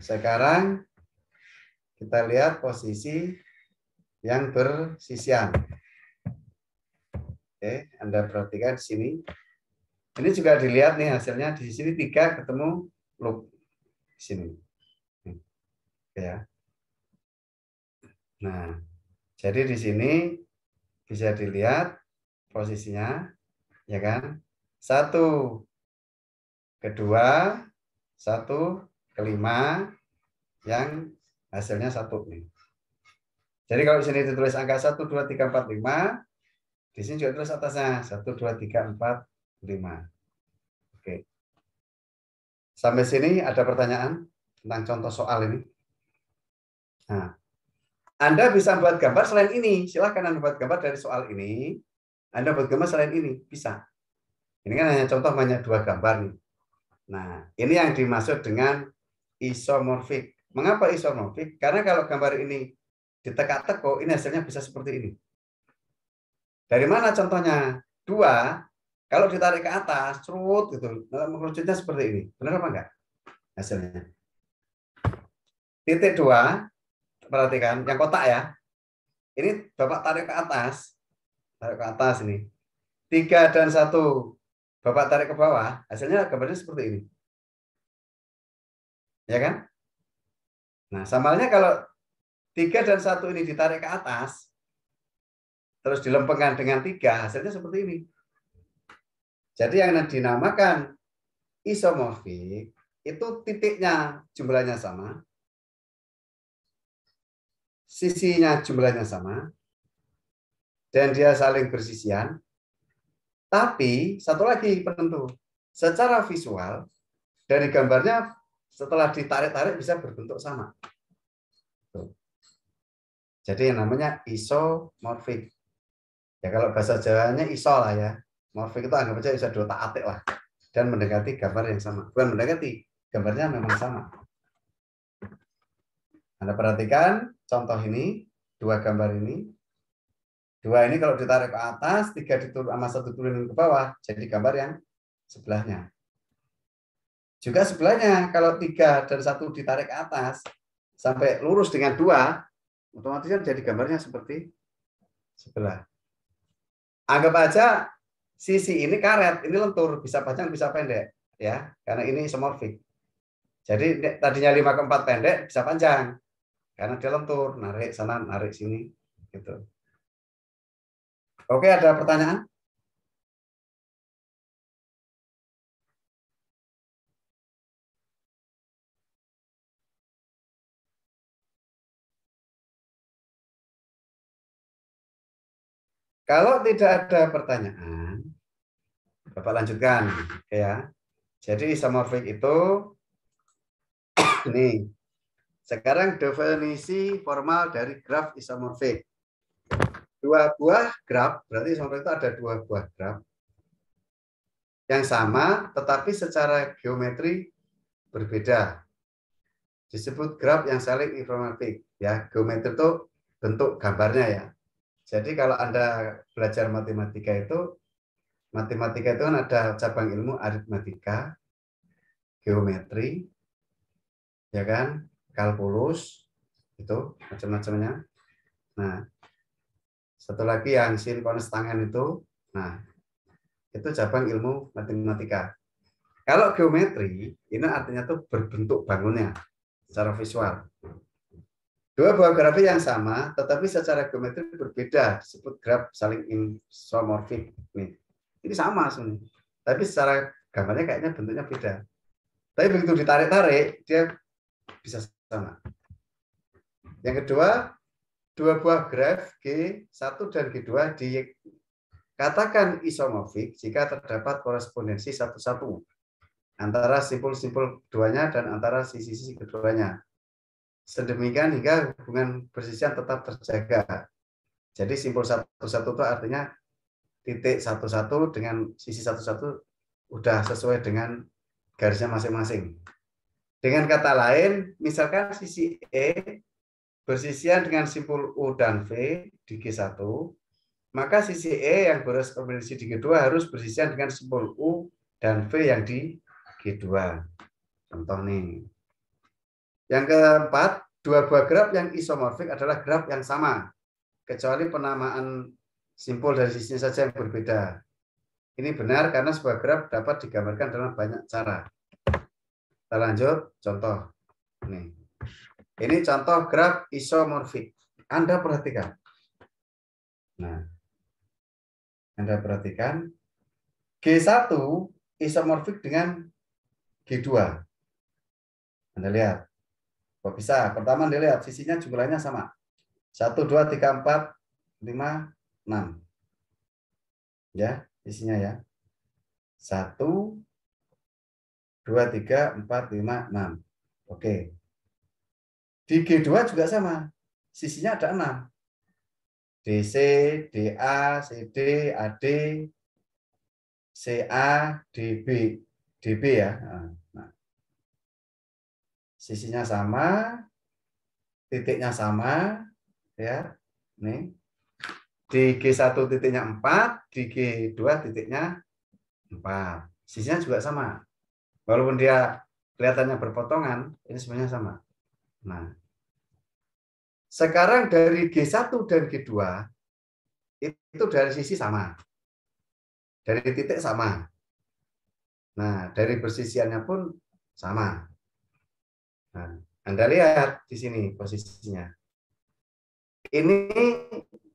sekarang kita lihat posisi yang bersisian. Oke, Anda perhatikan di sini. Ini juga dilihat nih hasilnya di sini tiga ketemu loop di sini. Oke ya. Nah, jadi di sini bisa dilihat posisinya, ya kan? Satu, kedua, satu, kelima, yang hasilnya satu nih. Jadi kalau di sini ditulis angka 1, 2, 3, 4, 5, di sini juga tulis atasnya 1, 2, 3, 4, 5. Oke. Sampai sini ada pertanyaan tentang contoh soal ini. Nah, Anda bisa buat gambar selain ini. Silahkan Anda buat gambar dari soal ini. Anda buat gambar selain ini. Bisa. Ini kan hanya contoh banyak dua gambar nih. Nah, ini yang dimaksud dengan isomorfik. Mengapa isomorfik? Karena kalau gambar ini diteka-teko, ini hasilnya bisa seperti ini. Dari mana contohnya? Dua, kalau ditarik ke atas, cerut gitu, mengerucutnya seperti ini. Benar apa enggak hasilnya? Titik dua, perhatikan, yang kotak ya. Ini Bapak tarik ke atas, tarik ke atas ini. Tiga dan satu, Bapak tarik ke bawah, hasilnya gambarnya seperti ini. Ya kan? Nah, samalnya kalau Tiga dan satu ini ditarik ke atas, terus dilempengkan dengan tiga, hasilnya seperti ini. Jadi yang dinamakan isomorfik itu titiknya jumlahnya sama, sisinya jumlahnya sama, dan dia saling bersisian. Tapi satu lagi penentu, secara visual dari gambarnya setelah ditarik-tarik bisa berbentuk sama. Jadi yang namanya isomorfik. Ya kalau bahasa Jawanya iso lah ya. Morfik itu anggap saja bisa dua tak atik lah. Dan mendekati gambar yang sama. Bukan mendekati, gambarnya memang sama. Anda perhatikan contoh ini, dua gambar ini. Dua ini kalau ditarik ke atas, tiga diturun sama satu turun ke bawah, jadi gambar yang sebelahnya. Juga sebelahnya, kalau tiga dan satu ditarik ke atas, sampai lurus dengan dua, Otomatis kan jadi gambarnya seperti sebelah. Anggap aja sisi ini karet, ini lentur, bisa panjang, bisa pendek, ya, karena ini isomorfik. Jadi tadinya 5 ke 4 pendek, bisa panjang, karena dia lentur, narik sana, narik sini, gitu. Oke, ada pertanyaan? Kalau tidak ada pertanyaan, Bapak lanjutkan ya. Jadi isomorfik itu ini. <coughs> Sekarang definisi formal dari graf isomorfik. Dua buah graf, berarti isomorfik itu ada dua buah graf yang sama tetapi secara geometri berbeda. Disebut graf yang saling isomorfik ya. Geometri itu bentuk gambarnya ya. Jadi kalau Anda belajar matematika itu, matematika itu kan ada cabang ilmu aritmatika, geometri, ya kan, kalkulus, itu macam-macamnya. Nah, satu lagi yang sinkronis tangan itu, nah, itu cabang ilmu matematika. Kalau geometri, ini artinya tuh berbentuk bangunnya secara visual. Dua buah grafik yang sama, tetapi secara geometri berbeda, disebut graf saling isomorfik. Nih, ini sama sebenarnya, tapi secara gambarnya kayaknya bentuknya beda. Tapi begitu ditarik-tarik, dia bisa sama. Yang kedua, dua buah graf G1 dan G2 dikatakan isomorfik jika terdapat korespondensi satu-satu antara simpul-simpul keduanya dan antara sisi-sisi keduanya sedemikian hingga hubungan persisian tetap terjaga. Jadi simpul satu-satu itu artinya titik satu-satu dengan sisi satu-satu udah sesuai dengan garisnya masing-masing. Dengan kata lain, misalkan sisi E bersisian dengan simpul U dan V di G1, maka sisi E yang berorientasi di G2 harus bersisian dengan simpul U dan V yang di G2. Contoh nih. Yang keempat, dua buah graf yang isomorfik adalah graf yang sama, kecuali penamaan simpul dari sisi saja yang berbeda. Ini benar karena sebuah graf dapat digambarkan dalam banyak cara. Kita lanjut, contoh. Ini, Ini contoh graf isomorfik. Anda perhatikan. Nah, Anda perhatikan. G1 isomorfik dengan G2. Anda lihat. Kok oh, bisa? Pertama dilihat sisinya jumlahnya sama. 1, 2, 3, 4, 5, 6. Ya, sisinya ya. 1, 2, 3, 4, 5, 6. Oke. Di G2 juga sama. Sisinya ada 6. DC, DA, CD, AD, CA, DB. DB ya. Nah sisinya sama, titiknya sama, ya. Nih. Di G1 titiknya 4, di G2 titiknya 4. Sisinya juga sama. Walaupun dia kelihatannya berpotongan, ini sebenarnya sama. Nah, sekarang dari G1 dan G2 itu dari sisi sama. Dari titik sama. Nah, dari persisiannya pun sama. Nah, Anda lihat di sini posisinya. Ini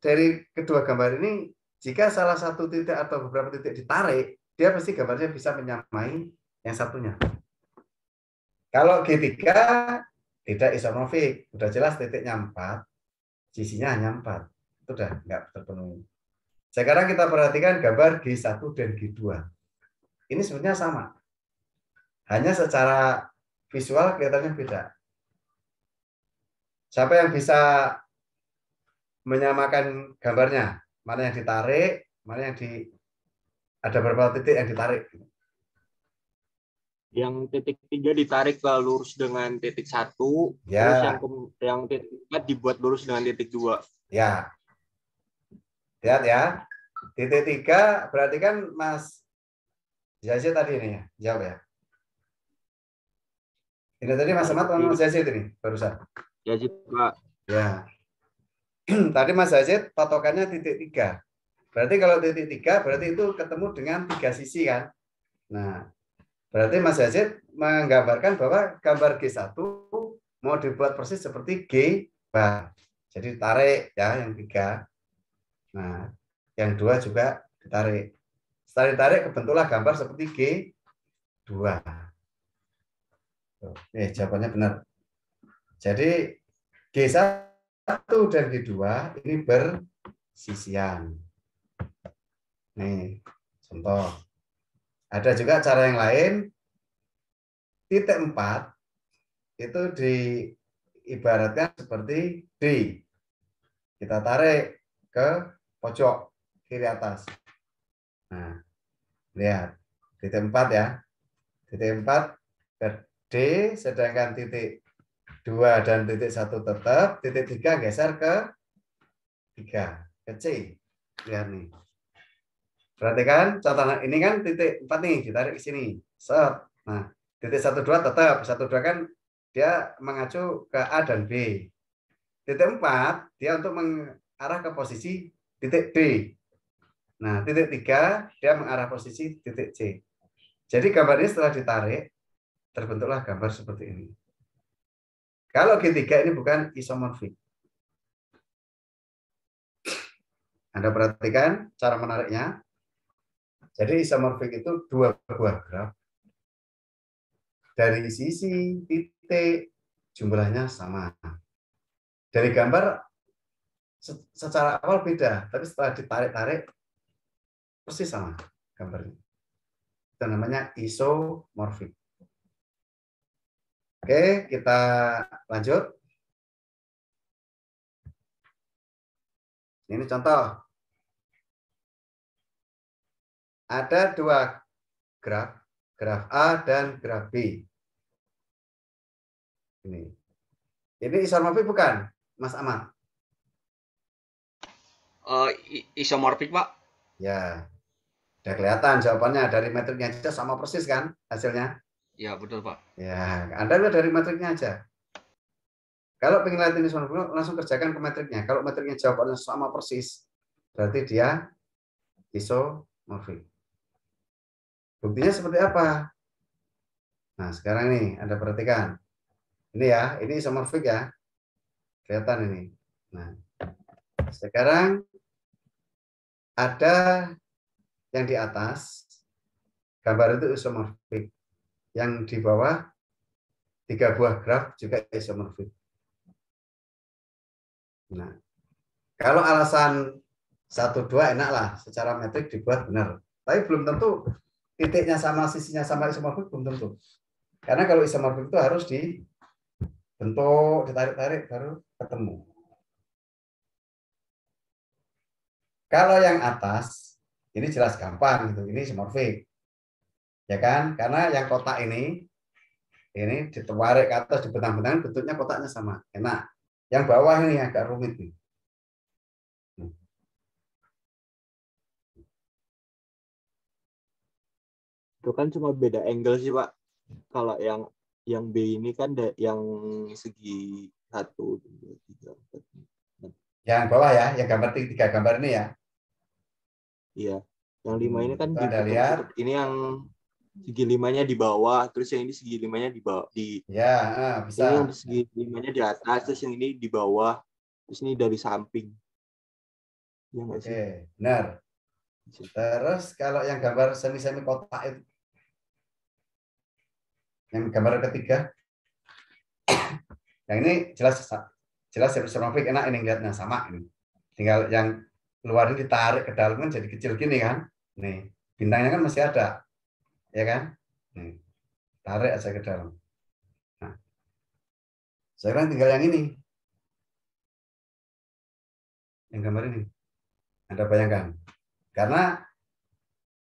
dari kedua gambar ini, jika salah satu titik atau beberapa titik ditarik, dia pasti gambarnya bisa menyamai yang satunya. Kalau G3 tidak isomorfik, sudah jelas titiknya 4, sisinya hanya 4. Itu udah nggak terpenuhi. Sekarang kita perhatikan gambar G1 dan G2. Ini sebenarnya sama. Hanya secara visual kelihatannya beda. Siapa yang bisa menyamakan gambarnya? Mana yang ditarik, mana yang di ada berapa titik yang ditarik? Yang titik tiga ditarik ke lurus dengan titik satu, ya. terus yang, yang titik empat dibuat lurus dengan titik dua. Ya, lihat ya. Titik tiga berarti kan Mas Jaja tadi ini ya, jawab ya. Ini tadi Mas Ahmad atau Mas iya. Yazid ini barusan? Iya, Yazid Pak. Ya. <clears throat> tadi Mas Yazid patokannya titik tiga. Berarti kalau titik tiga berarti itu ketemu dengan tiga sisi kan? Nah, berarti Mas Yazid menggambarkan bahwa gambar G1 mau dibuat persis seperti G bar. Jadi tarik ya yang tiga. Nah, yang dua juga ditarik. Setelah ditarik kebentuklah gambar seperti g dua. Oke, jawabannya benar. Jadi G1 dan G2 ini bersisian. Nih, contoh. Ada juga cara yang lain. Titik 4 itu diibaratkan seperti D. Kita tarik ke pojok kiri atas. Nah, lihat. Titik 4 ya. Titik 4 D, sedangkan titik 2 dan titik 1 tetap, titik 3 geser ke 3, ke C. Lihat nih. Perhatikan, contohnya ini kan titik 4 nih, ditarik ke sini. Set. Nah, titik 1, 2 tetap. 1, 2 kan dia mengacu ke A dan B. Titik 4, dia untuk mengarah ke posisi titik D. Nah, titik 3, dia mengarah posisi titik C. Jadi gambar ini setelah ditarik, terbentuklah gambar seperti ini. Kalau G3 ini bukan isomorfik. Anda perhatikan cara menariknya. Jadi isomorfik itu dua buah graf. Dari sisi titik jumlahnya sama. Dari gambar secara awal beda, tapi setelah ditarik-tarik persis sama gambarnya. Itu namanya isomorfik. Oke, kita lanjut. Ini contoh. Ada dua graf, graf A dan graf B. Ini. Ini isomorfik bukan, Mas Ahmad? Uh, isomorfik, Pak. Ya. Udah kelihatan jawabannya dari metriknya aja sama persis kan hasilnya. Ya betul pak. Ya, anda lihat dari matriknya aja. Kalau pengen ini sonobulo, langsung kerjakan ke matriknya. Kalau matriknya jawabannya sama persis, berarti dia isomorfik. Buktinya seperti apa? Nah, sekarang ini Anda perhatikan. Ini ya, ini isomorfik ya. Kelihatan ini. Nah, sekarang ada yang di atas gambar itu isomorfik yang di bawah tiga buah graf juga isomorfik. Nah, kalau alasan satu dua enaklah secara metrik dibuat benar. Tapi belum tentu titiknya sama sisinya sama isomorfik belum tentu. Karena kalau isomorfik itu harus dibentuk, ditarik-tarik baru ketemu. Kalau yang atas ini jelas gampang gitu. Ini isomorfik. Ya kan? Karena yang kotak ini ini ditewarik ke atas dibentang-bentang bentuknya kotaknya sama. Enak. Yang bawah ini agak rumit nih. Itu kan cuma beda angle sih, Pak. Kalau yang yang B ini kan yang segi satu, dua, tiga, empat, yang bawah ya, yang gambar tiga gambar ini ya. Iya, yang lima ini kan hmm, Anda lihat. Ini yang segi limanya di bawah, terus yang ini segi limanya di bawah di ya ah, bisa. Ini yang segi limanya di atas, terus yang ini di bawah, terus ini dari samping. Ya Oke, okay. benar. Terus kalau yang gambar semi-semi kotak itu yang gambar ketiga. yang ini jelas jelas ya Profik enak ini ngeliatnya sama ini. Tinggal yang luar ini ditarik ke dalam kan jadi kecil gini kan. Nih, bintangnya kan masih ada ya kan? Hmm. tarik aja ke dalam. Nah, sekarang tinggal yang ini, yang gambar ini. Anda bayangkan, karena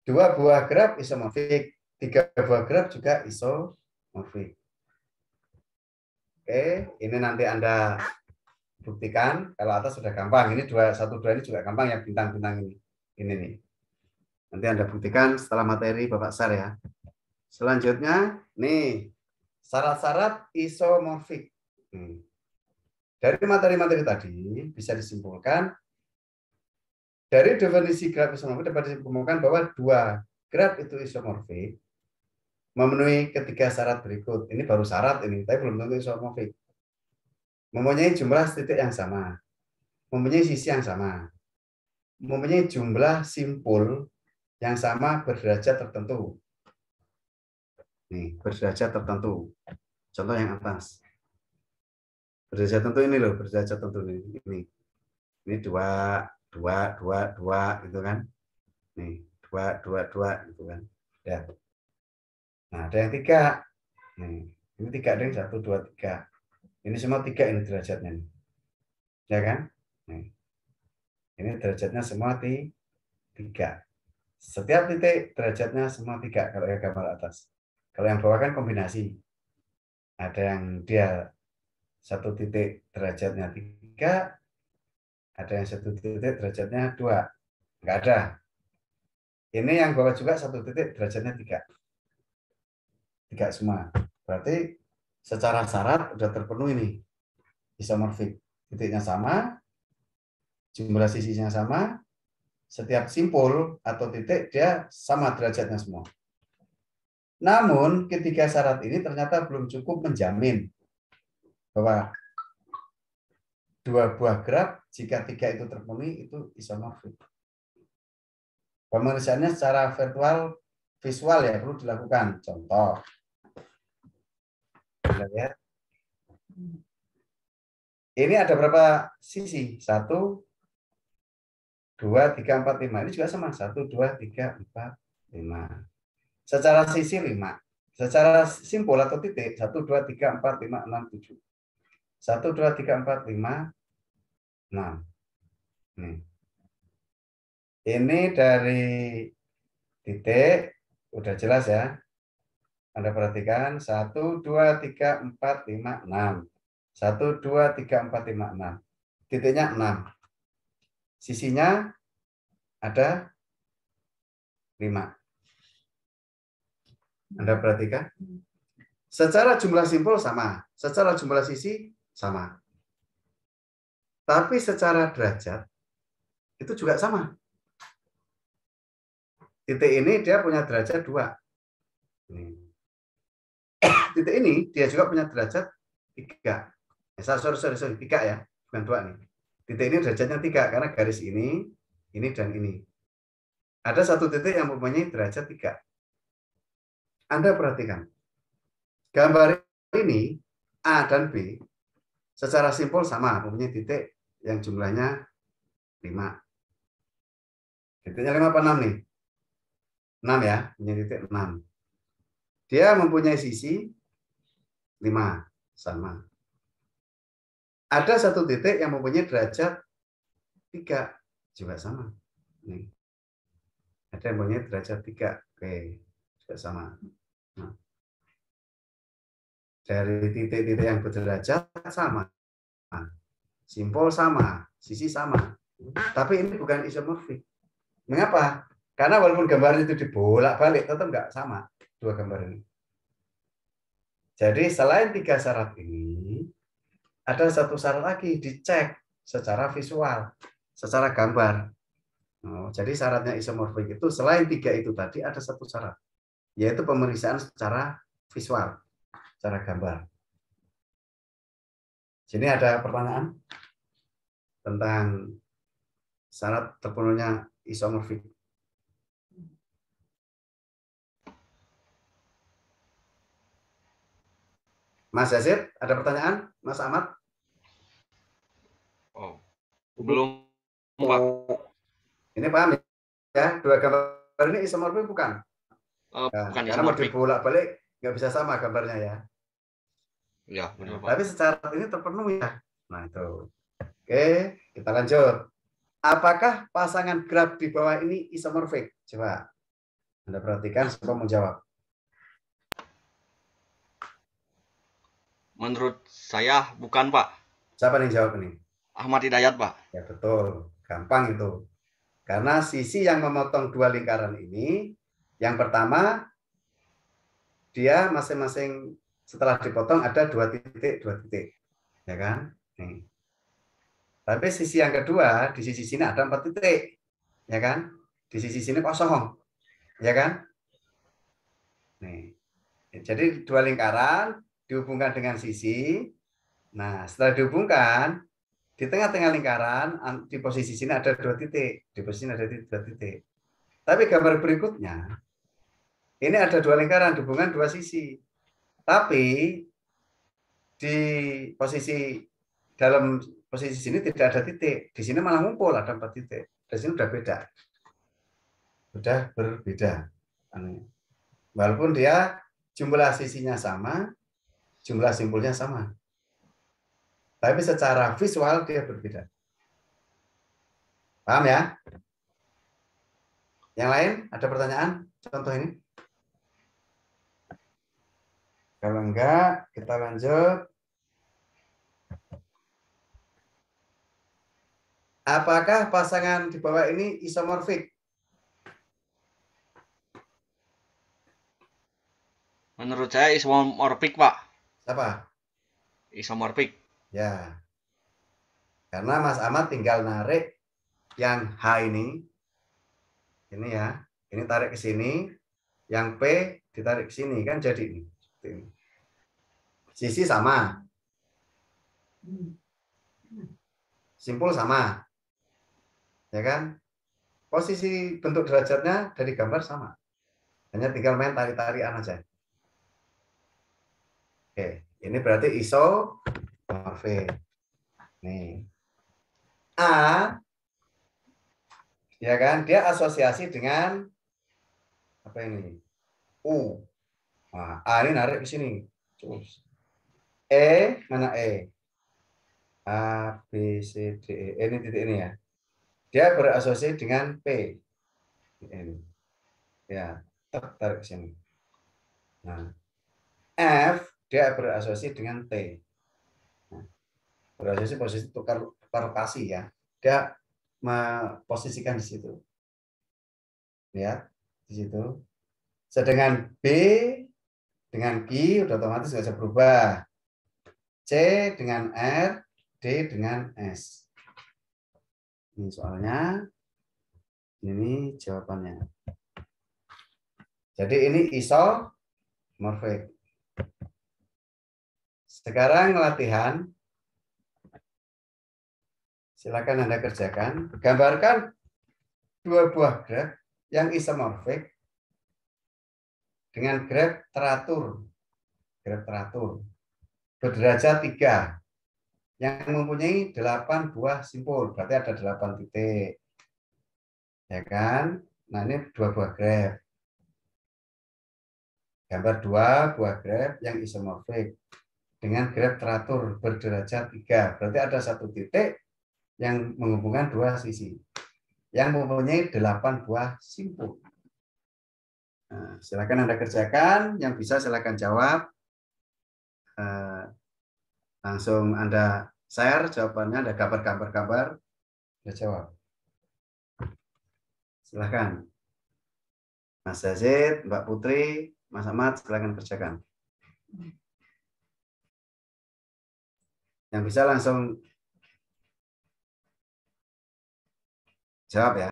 dua buah graf isomorfik, tiga buah graf juga isomorfik. Oke, ini nanti Anda buktikan. Kalau atas sudah gampang, ini dua satu dua ini juga gampang ya bintang-bintang ini. Ini nih. Nanti Anda buktikan setelah materi Bapak Sar ya. Selanjutnya, nih, syarat-syarat isomorfik. Hmm. Dari materi-materi tadi bisa disimpulkan, dari definisi graf isomorfik dapat disimpulkan bahwa dua graf itu isomorfik memenuhi ketiga syarat berikut. Ini baru syarat ini, tapi belum tentu isomorfik. Mempunyai jumlah titik yang sama, mempunyai sisi yang sama, mempunyai jumlah simpul yang sama berderajat tertentu. Nih, berderajat tertentu. Contoh yang atas. Berderajat tertentu ini loh, berderajat tertentu ini. Ini, ini dua, dua, dua, dua, gitu kan. Nih, dua, dua, dua, gitu kan. Ya. Nah, ada yang tiga. Nih, ini tiga, ada yang satu, dua, tiga. Ini semua tiga ini derajatnya. Ya kan? Nih. Ini derajatnya semua tiga. Setiap titik derajatnya semua tiga kalau yang gambar atas. Kalau yang bawah kan kombinasi. Ada yang dia satu titik derajatnya tiga, ada yang satu titik derajatnya dua. Enggak ada. Ini yang bawah juga satu titik derajatnya tiga. Tiga semua. Berarti secara syarat sudah terpenuhi nih isomorfik. Titiknya sama, jumlah sisinya sama, setiap simpul atau titik dia sama derajatnya semua. Namun ketiga syarat ini ternyata belum cukup menjamin bahwa dua buah graf jika tiga itu terpenuhi itu isomorfik. Pemeriksaannya secara virtual visual ya perlu dilakukan. Contoh. Ini ada berapa sisi? Satu, dua tiga empat lima Ini juga sama. satu dua tiga empat lima Secara sisi lima Secara simpul atau titik, satu dua tiga empat lima enam tujuh satu dua tiga empat lima enam ini Ini dari titik, udah jelas ya. Anda perhatikan, satu dua tiga empat lima enam satu dua tiga empat lima enam Titiknya enam Sisinya ada lima. Anda perhatikan? Secara jumlah simpul sama, secara jumlah sisi sama. Tapi secara derajat itu juga sama. Titik ini dia punya derajat dua. <coughs> Titik ini dia juga punya derajat tiga. Eh, sorry, sorry, sorry, tiga ya, bukan dua nih. Titik ini derajatnya tiga karena garis ini, ini dan ini. Ada satu titik yang mempunyai derajat tiga. Anda perhatikan. Gambar ini A dan B secara simpel sama, mempunyai titik yang jumlahnya lima. Titiknya 5 apa 6 nih? Enam ya, punya titik 6. Dia mempunyai sisi lima sama ada satu titik yang mempunyai derajat tiga juga sama. Nih. Ada yang mempunyai derajat tiga, oke, juga sama. Nah. Dari titik-titik yang berderajat sama, simpul sama, sisi sama. Tapi ini bukan isomorfik. Mengapa? Karena walaupun gambarnya itu dibolak-balik, tetap nggak sama dua gambar ini. Jadi selain tiga syarat ini, ada satu syarat lagi dicek secara visual, secara gambar. Oh, jadi syaratnya isomorfik itu selain tiga itu tadi ada satu syarat, yaitu pemeriksaan secara visual, secara gambar. Sini ada pertanyaan tentang syarat terpenuhnya isomorfik. Mas Yazid, ada pertanyaan? Mas Ahmad? Belum Pak. Oh, ini paham ya? Dua gambar ini isomorfik bukan? Uh, ya, bukan karena isomorfik. mau dibolak-balik nggak bisa sama gambarnya ya. Ya, benar Pak. Tapi secara ini terpenuhi ya. Nah, itu. Oke, kita lanjut. Apakah pasangan graf di bawah ini isomorfik? Coba Anda perhatikan siapa mau jawab. Menurut saya bukan, Pak. Siapa yang jawab nih? Ahmad Hidayat, Pak. Ya betul, gampang itu. Karena sisi yang memotong dua lingkaran ini, yang pertama dia masing-masing setelah dipotong ada dua titik, dua titik, ya kan? Nih. Tapi sisi yang kedua di sisi sini ada empat titik, ya kan? Di sisi sini kosong, ya kan? Nih. Jadi dua lingkaran dihubungkan dengan sisi. Nah, setelah dihubungkan, di tengah-tengah lingkaran, di posisi sini ada dua titik. Di posisi ini ada dua titik. Tapi gambar berikutnya, ini ada dua lingkaran, hubungan dua sisi. Tapi di posisi dalam posisi sini tidak ada titik. Di sini malah ngumpul ada empat titik. Di sini sudah beda. Sudah berbeda. Walaupun dia jumlah sisinya sama, jumlah simpulnya sama. Tapi secara visual dia berbeda. Paham ya? Yang lain ada pertanyaan? Contoh ini? Kalau enggak, kita lanjut. Apakah pasangan di bawah ini isomorfik? Menurut saya isomorfik, Pak. Apa? Isomorfik. Ya. Karena Mas Ahmad tinggal narik yang H ini. Ini ya. Ini tarik ke sini. Yang P ditarik ke sini. Kan jadi ini. ini. Sisi sama. Simpul sama. Ya kan? Posisi bentuk derajatnya dari gambar sama. Hanya tinggal main tari-tarian aja. Oke, ini berarti ISO Perfect. Nih. A ya kan? Dia asosiasi dengan apa ini? U. Nah, A ini narik ke sini. Terus. E mana E? A B C D E. e ini titik ini ya. Dia berasosiasi dengan P. Ini. Ya, tertarik ke sini. Nah, F dia berasosiasi dengan T sih posisi tukar tukar lokasi ya. Dia memposisikan di situ. Lihat di situ. Sedangkan B dengan Q udah otomatis nggak bisa berubah. C dengan R, D dengan S. Ini soalnya. Ini jawabannya. Jadi ini isomorfik. Sekarang latihan Silakan Anda kerjakan. Gambarkan dua buah graf yang isomorfik dengan graf teratur. Graf teratur. Berderajat tiga yang mempunyai delapan buah simpul. Berarti ada delapan titik. Ya kan? Nah ini dua buah graf. Gambar dua buah graf yang isomorfik dengan graf teratur berderajat tiga. Berarti ada satu titik yang menghubungkan dua sisi yang mempunyai delapan buah simpul. Nah, silakan Anda kerjakan, yang bisa silakan jawab. Eh, langsung Anda share jawabannya, ada kabar kabar kabar. Anda jawab. Silakan, Mas Zazid, Mbak Putri, Mas Ahmad, silakan kerjakan. Yang bisa langsung 怎么样？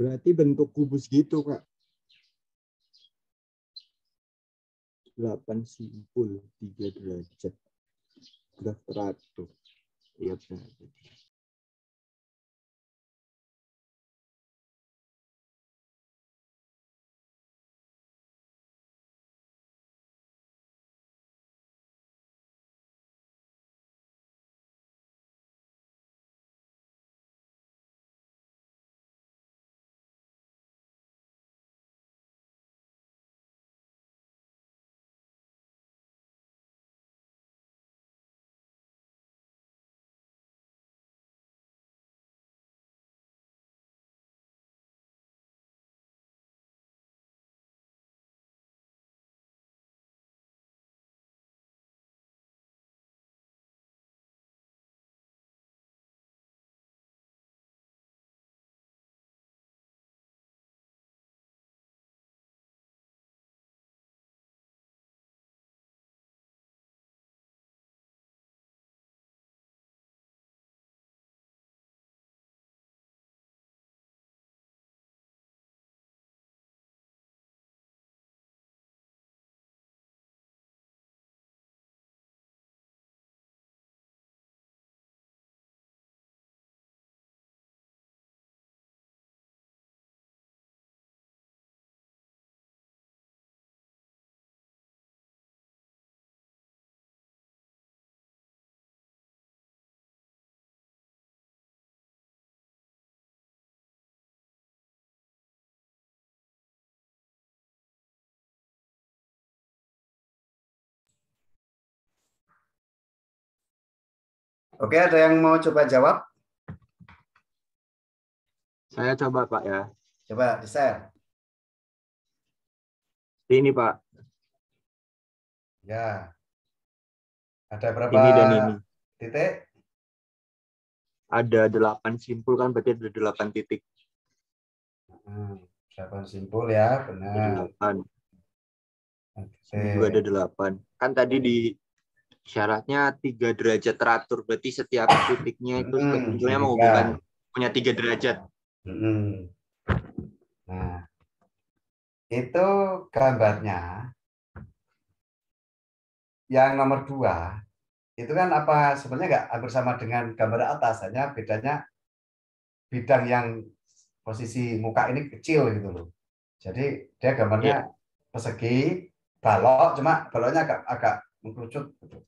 Berarti bentuk kubus gitu, Kak. 8 simpul 3 derajat. Graf teratur. Iya, berarti. Oke, ada yang mau coba jawab? Saya coba, Pak ya. Coba di-share. Ini, Pak. Ya. Ada berapa ini dan ini. titik? Ada delapan simpul kan, berarti ada delapan titik. Hmm, delapan simpul ya, benar. Delapan. Ini Juga ada delapan. Kan tadi di syaratnya tiga derajat teratur berarti setiap titiknya itu hmm, sebetulnya menghubungkan punya tiga derajat hmm. nah itu gambarnya yang nomor dua itu kan apa sebenarnya nggak hampir sama dengan gambar atas hanya bedanya bidang yang posisi muka ini kecil gitu loh jadi dia gambarnya yeah. persegi balok cuma baloknya agak agak mengkerucut gitu.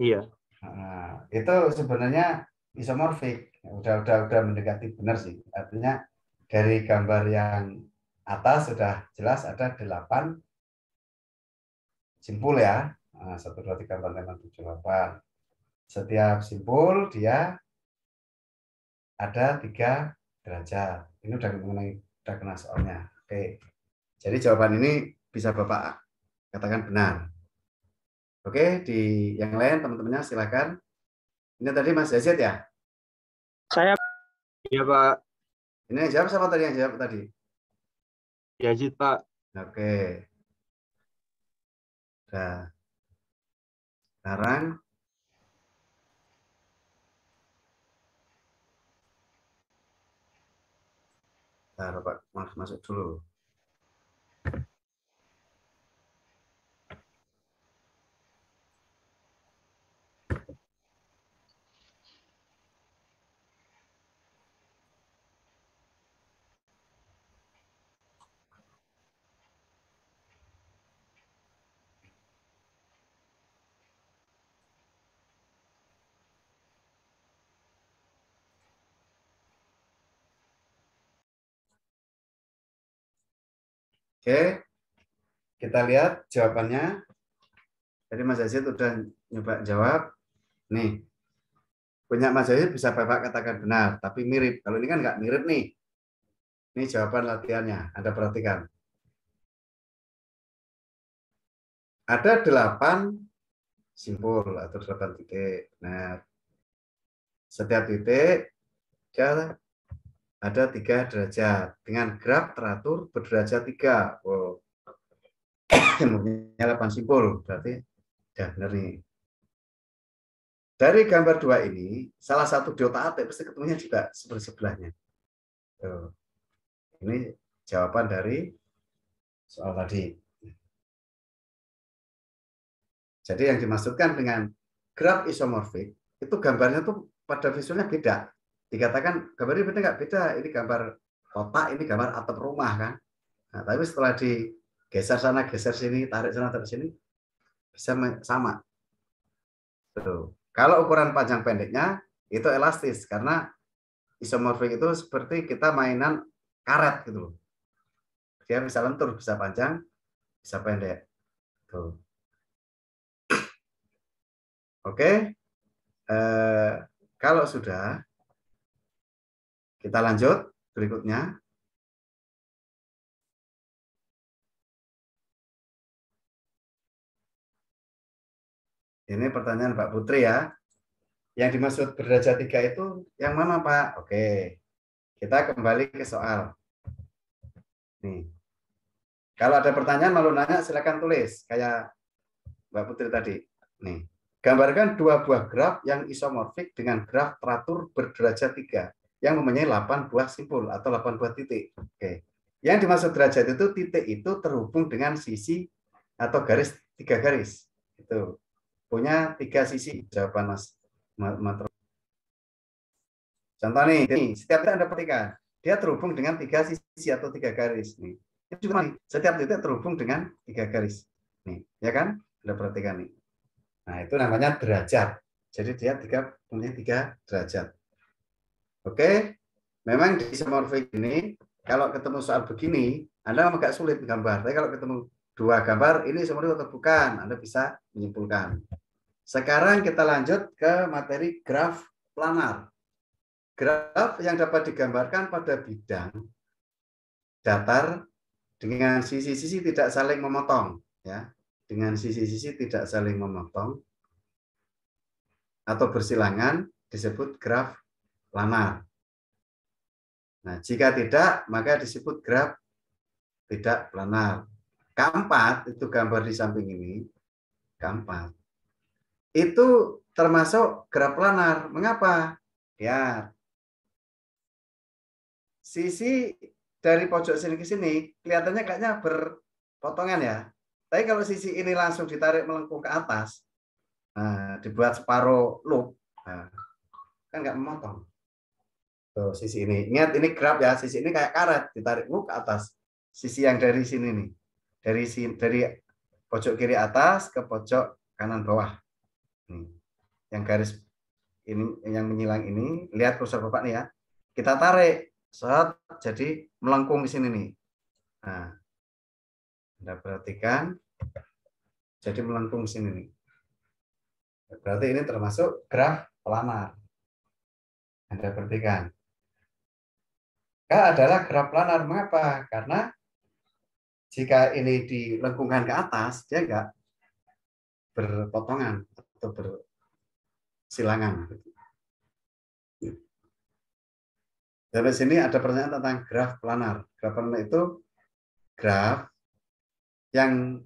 Iya. Nah, itu sebenarnya isomorfik. Udah udah udah mendekati benar sih. Artinya dari gambar yang atas sudah jelas ada delapan simpul ya. Nah, satu dua tiga empat lima tujuh delapan. Setiap simpul dia ada tiga derajat. Ini udah mengenai udah kena soalnya. Oke. Jadi jawaban ini bisa Bapak katakan benar. Oke, di yang lain teman-temannya silakan. Ini tadi Mas Yazid ya? Saya. Iya Pak. Ini yang jawab siapa tadi yang jawab tadi? Yazid Pak. Oke. Nah, sekarang Bentar, Pak. Mas masuk dulu. Oke, kita lihat jawabannya. Jadi Mas Yazid sudah nyoba jawab. Nih, punya Mas Yazid bisa Bapak katakan benar, tapi mirip. Kalau ini kan nggak mirip nih. Ini jawaban latihannya, Anda perhatikan. Ada delapan simpul atau delapan titik. Nah, Setiap titik, dia ada tiga derajat dengan graf teratur berderajat tiga. Wow. Ilmunya <coughs> 8 simpul, berarti ya benar nih. Dari gambar dua ini, salah satu diota atik pasti ketemunya juga sebelah sebelahnya. Tuh. Ini jawaban dari soal tadi. Jadi yang dimaksudkan dengan graf isomorfik itu gambarnya tuh pada visualnya beda dikatakan gambar ini beda nggak beda ini gambar kotak ini gambar atap rumah kan nah, tapi setelah digeser sana geser sini tarik sana tarik sini bisa sama tuh kalau ukuran panjang pendeknya itu elastis karena isomorfik itu seperti kita mainan karet gitu dia bisa lentur bisa panjang bisa pendek tuh oke okay. eh, kalau sudah kita lanjut berikutnya. Ini pertanyaan Pak Putri ya. Yang dimaksud berderajat tiga itu yang mana Pak? Oke, kita kembali ke soal. Nih. Kalau ada pertanyaan malu nanya silakan tulis kayak Mbak Putri tadi. Nih, gambarkan dua buah graf yang isomorfik dengan graf teratur berderajat tiga yang mempunyai 8 buah simpul atau 8 buah titik. Oke. Yang dimaksud derajat itu titik itu terhubung dengan sisi atau garis tiga garis. Itu punya tiga sisi jawaban Mas. Contoh nih, ini setiap titik Anda perhatikan, dia terhubung dengan tiga sisi atau tiga garis nih. Ini juga nih, setiap titik terhubung dengan tiga garis. Nih, ya kan? Anda perhatikan nih. Nah, itu namanya derajat. Jadi dia tiga punya tiga derajat. Oke, memang di isomorfik ini kalau ketemu soal begini, Anda agak sulit gambar. Tapi kalau ketemu dua gambar, ini semuanya atau bukan, Anda bisa menyimpulkan. Sekarang kita lanjut ke materi graf planar. Graf yang dapat digambarkan pada bidang datar dengan sisi-sisi tidak saling memotong, ya. Dengan sisi-sisi tidak saling memotong atau bersilangan disebut graf lama. Nah, jika tidak, maka disebut grab tidak planar. Keempat, itu gambar di samping ini, keempat. Itu termasuk grab planar. Mengapa? Ya, sisi dari pojok sini ke sini, kelihatannya kayaknya berpotongan ya. Tapi kalau sisi ini langsung ditarik melengkung ke atas, nah, dibuat separuh loop, nah, kan nggak memotong. Tuh, sisi ini. Ingat ini kerap ya, sisi ini kayak karet, ditarik lu ke atas. Sisi yang dari sini nih. Dari sini dari pojok kiri atas ke pojok kanan bawah. Nih. Yang garis ini yang menyilang ini, lihat kursor Bapak nih ya. Kita tarik saat jadi melengkung di sini nih. Nah. Anda perhatikan jadi melengkung di sini nih. Berarti ini termasuk graf planar. Anda perhatikan adalah gerak planar. Mengapa? Karena jika ini dilengkungkan ke atas, dia nggak berpotongan atau bersilangan. Dari sini ada pertanyaan tentang graf planar. Graf planar itu graf yang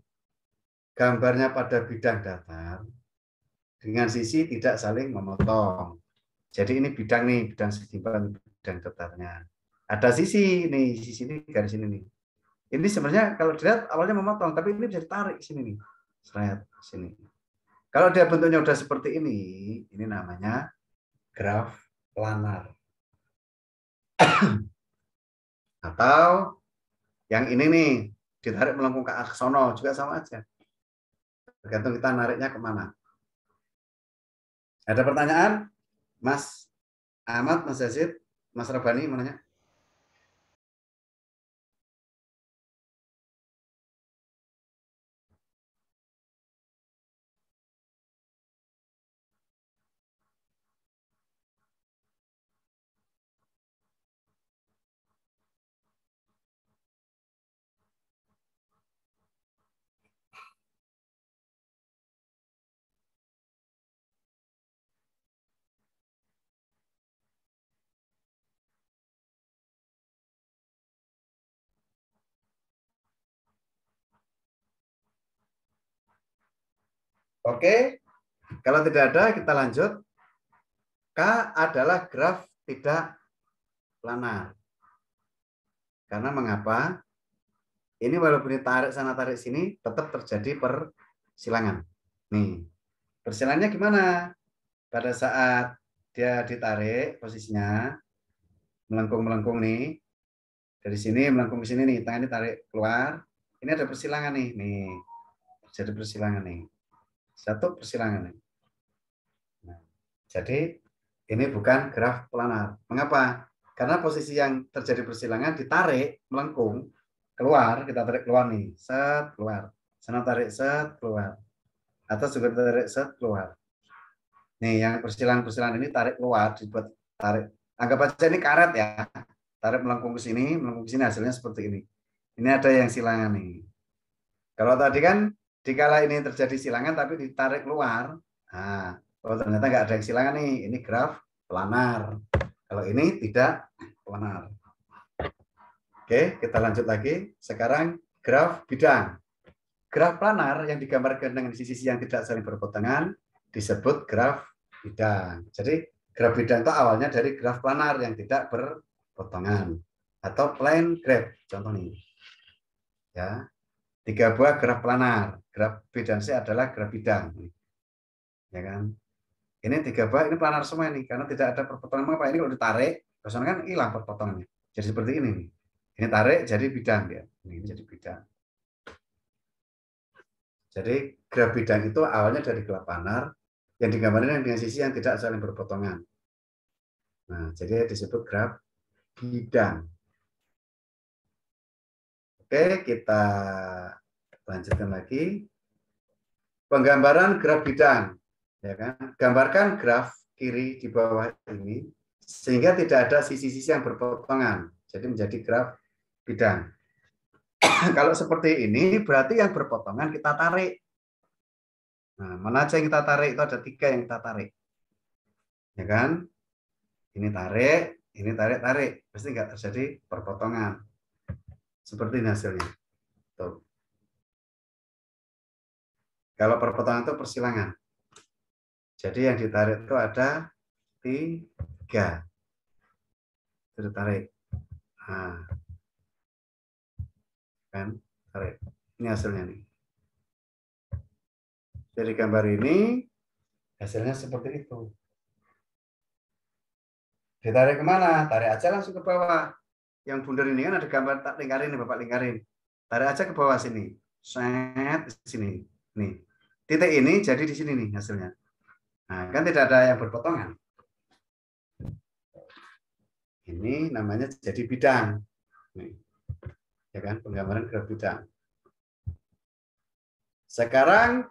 gambarnya pada bidang datar dengan sisi tidak saling memotong. Jadi ini bidang nih, bidang segitiga, bidang datarnya ada sisi nih sisi ini garis ini nih ini sebenarnya kalau dilihat awalnya memotong tapi ini bisa ditarik sini nih seret sini kalau dia bentuknya udah seperti ini ini namanya graf planar <clears throat> atau yang ini nih ditarik melengkung ke arah juga sama aja tergantung kita nariknya kemana ada pertanyaan Mas Ahmad, Mas Yazid, Mas Rabani, mananya? Oke, kalau tidak ada kita lanjut. K adalah graf tidak planar. Karena mengapa? Ini walaupun ditarik sana tarik sini tetap terjadi persilangan. Nih, persilangannya gimana? Pada saat dia ditarik posisinya melengkung melengkung nih dari sini melengkung ke sini nih tangan ditarik keluar ini ada persilangan nih nih jadi persilangan nih satu persilangan. Nah, jadi ini bukan graf planar. Mengapa? Karena posisi yang terjadi persilangan ditarik, melengkung, keluar, kita tarik keluar nih, set, keluar. Sana tarik, set, keluar. Atas juga tarik, set, keluar. Nih, yang persilangan-persilangan ini tarik keluar, dibuat tarik. Anggap aja ini karet ya. Tarik melengkung ke sini, melengkung ke sini, hasilnya seperti ini. Ini ada yang silangan nih. Kalau tadi kan dikala ini terjadi silangan tapi ditarik keluar, nah, oh ternyata nggak ada yang silangan nih, ini graf planar. Kalau ini tidak planar. Oke, kita lanjut lagi. Sekarang graf bidang. Graf planar yang digambarkan dengan sisi-sisi yang tidak saling berpotongan disebut graf bidang. Jadi graf bidang itu awalnya dari graf planar yang tidak berpotongan atau plane graph contoh nih. Ya. Tiga buah graf planar. Grab B dan C adalah grab bidang. Ya kan? Ini tiga bah, ini planar semua ini karena tidak ada perpotongan. apa ini kalau ditarik, kosong kan hilang perpotongannya. Jadi seperti ini nih. Ini tarik jadi bidang dia. Ini, jadi bidang. Jadi grab bidang itu awalnya dari gelap planar yang digambarkan dengan sisi yang tidak saling berpotongan. Nah, jadi disebut grab bidang. Oke, kita Lanjutkan lagi. Penggambaran graf bidang. Ya kan? Gambarkan graf kiri di bawah ini sehingga tidak ada sisi-sisi yang berpotongan. Jadi menjadi graf bidang. <clears throat> Kalau seperti ini berarti yang berpotongan kita tarik. Nah, mana aja yang kita tarik itu ada tiga yang kita tarik. Ya kan? Ini tarik, ini tarik, tarik. Pasti nggak terjadi perpotongan. Seperti ini hasilnya. Tuh. Kalau perpotongan itu persilangan. Jadi yang ditarik itu ada tiga. Itu ditarik. Nah. Kan? Tarik. Ini hasilnya nih. Jadi gambar ini hasilnya seperti itu. Ditarik kemana? Tarik aja langsung ke bawah. Yang bundar ini kan ada gambar tak lingkarin nih Bapak lingkarin. Tarik aja ke bawah sini. Set sini. Nih, titik ini jadi di sini nih hasilnya. Nah, kan tidak ada yang berpotongan. Ini namanya jadi bidang. Nih. Ya kan, penggambaran graf bidang. Sekarang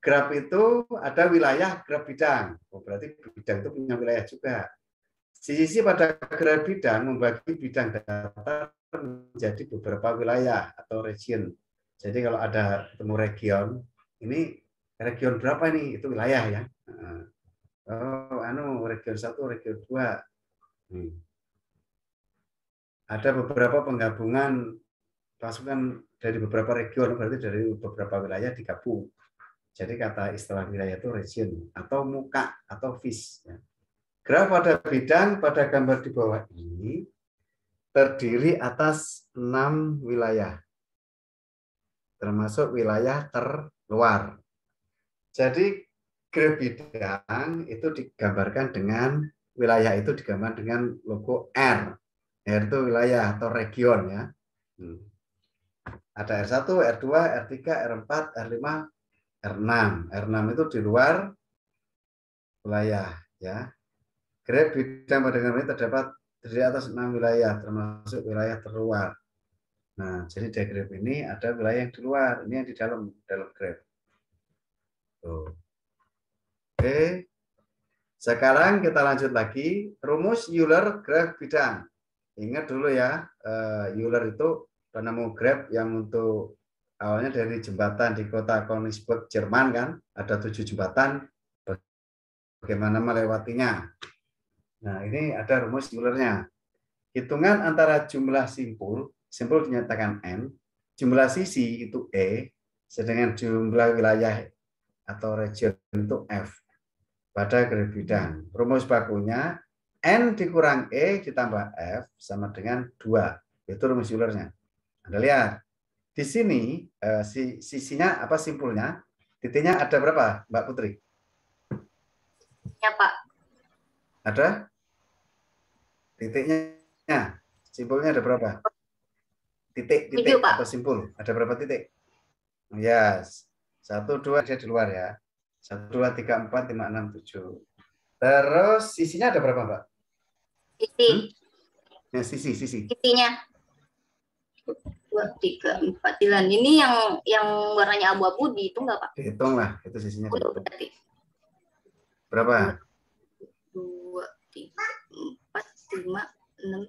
graf itu ada wilayah graf bidang. Oh, berarti bidang itu punya wilayah juga. Sisi sisi pada graf bidang membagi bidang datar menjadi beberapa wilayah atau region. Jadi kalau ada ketemu region, ini region berapa ini? Itu wilayah ya. Oh, anu region satu, region dua. Hmm. Ada beberapa penggabungan pasukan dari beberapa region, berarti dari beberapa wilayah digabung. Jadi kata istilah wilayah itu region atau muka atau vis. Ya. Graf pada bidang pada gambar di bawah ini terdiri atas enam wilayah termasuk wilayah terluar. Jadi Grab bidang itu digambarkan dengan wilayah itu digambarkan dengan logo R. R itu wilayah atau region ya. Hmm. Ada R1, R2, R3, R4, R5, R6. R6 itu di luar wilayah ya. Grab bidang pada ini terdapat di atas enam wilayah termasuk wilayah terluar. Nah, jadi diagram ini ada wilayah yang di luar, ini yang di dalam dalam grab. Oke. Sekarang kita lanjut lagi rumus Euler graf bidang. Ingat dulu ya, eh, Euler itu penemu grab yang untuk awalnya dari jembatan di kota konigsberg Jerman kan, ada tujuh jembatan, bagaimana melewatinya. Nah, ini ada rumus Euler-nya. Hitungan antara jumlah simpul simpul dinyatakan N, jumlah sisi itu E, sedangkan jumlah wilayah atau region itu F pada garis bidang. Rumus bakunya N dikurang E ditambah F sama dengan 2. Itu rumus Eulernya. Anda lihat. Di sini e, si, sisinya apa simpulnya? Titiknya ada berapa, Mbak Putri? Ya, Pak. Ada? Titiknya. Simpulnya ada berapa? titik titik Tujuh, atau simpul ada berapa titik yes satu dua saya di luar ya satu dua tiga empat lima enam tujuh terus sisinya ada berapa mbak sisi hmm? ya sisi sisi sisinya dua tiga empat sembilan ini yang yang warnanya abu-abu dihitung nggak pak dihitung lah itu sisinya berapa dua tiga empat lima enam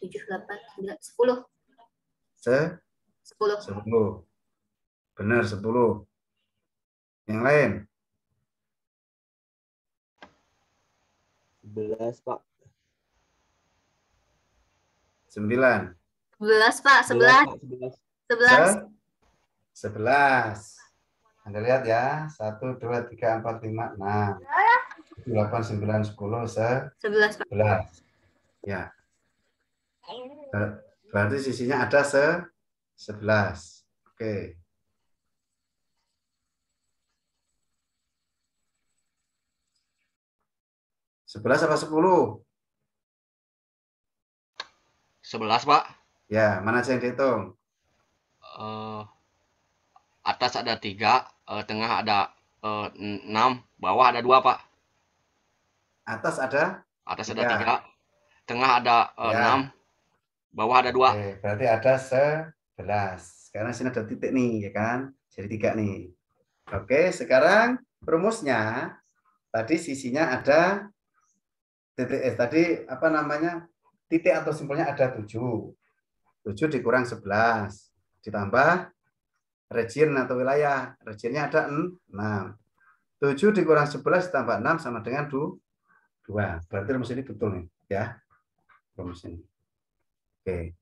tujuh delapan sembilan sepuluh Se? Sepuluh. 10. Benar, sepuluh. Yang lain? Sebelas, Pak. Sembilan. Sebelas, Pak. Sebelas. Sebelas. Sebelas. Anda lihat ya. Satu, dua, tiga, empat, lima, enam. Delapan, sembilan, sepuluh, 11. Sebelas, Pak. Sebelas. Ya. Eh, Berarti sisinya ada se 11. Oke. Sebelas apa sepuluh? Sebelas, Pak. Ya, mana saya yang dihitung? Uh, atas ada tiga, uh, tengah ada uh, enam, bawah ada dua, Pak. Atas ada? Atas tiga. ada tiga, tengah ada uh, ya. enam, Bawah ada dua. Oke, berarti ada sebelas. Karena sini ada titik nih, ya kan? Jadi tiga nih. Oke, sekarang rumusnya tadi sisinya ada titik eh, tadi apa namanya titik atau simpulnya ada tujuh. Tujuh dikurang sebelas ditambah region atau wilayah. Regionnya ada enam. Tujuh dikurang sebelas tambah enam sama dengan dua. Berarti rumus ini betul nih, ya. Rumus ini. Oke,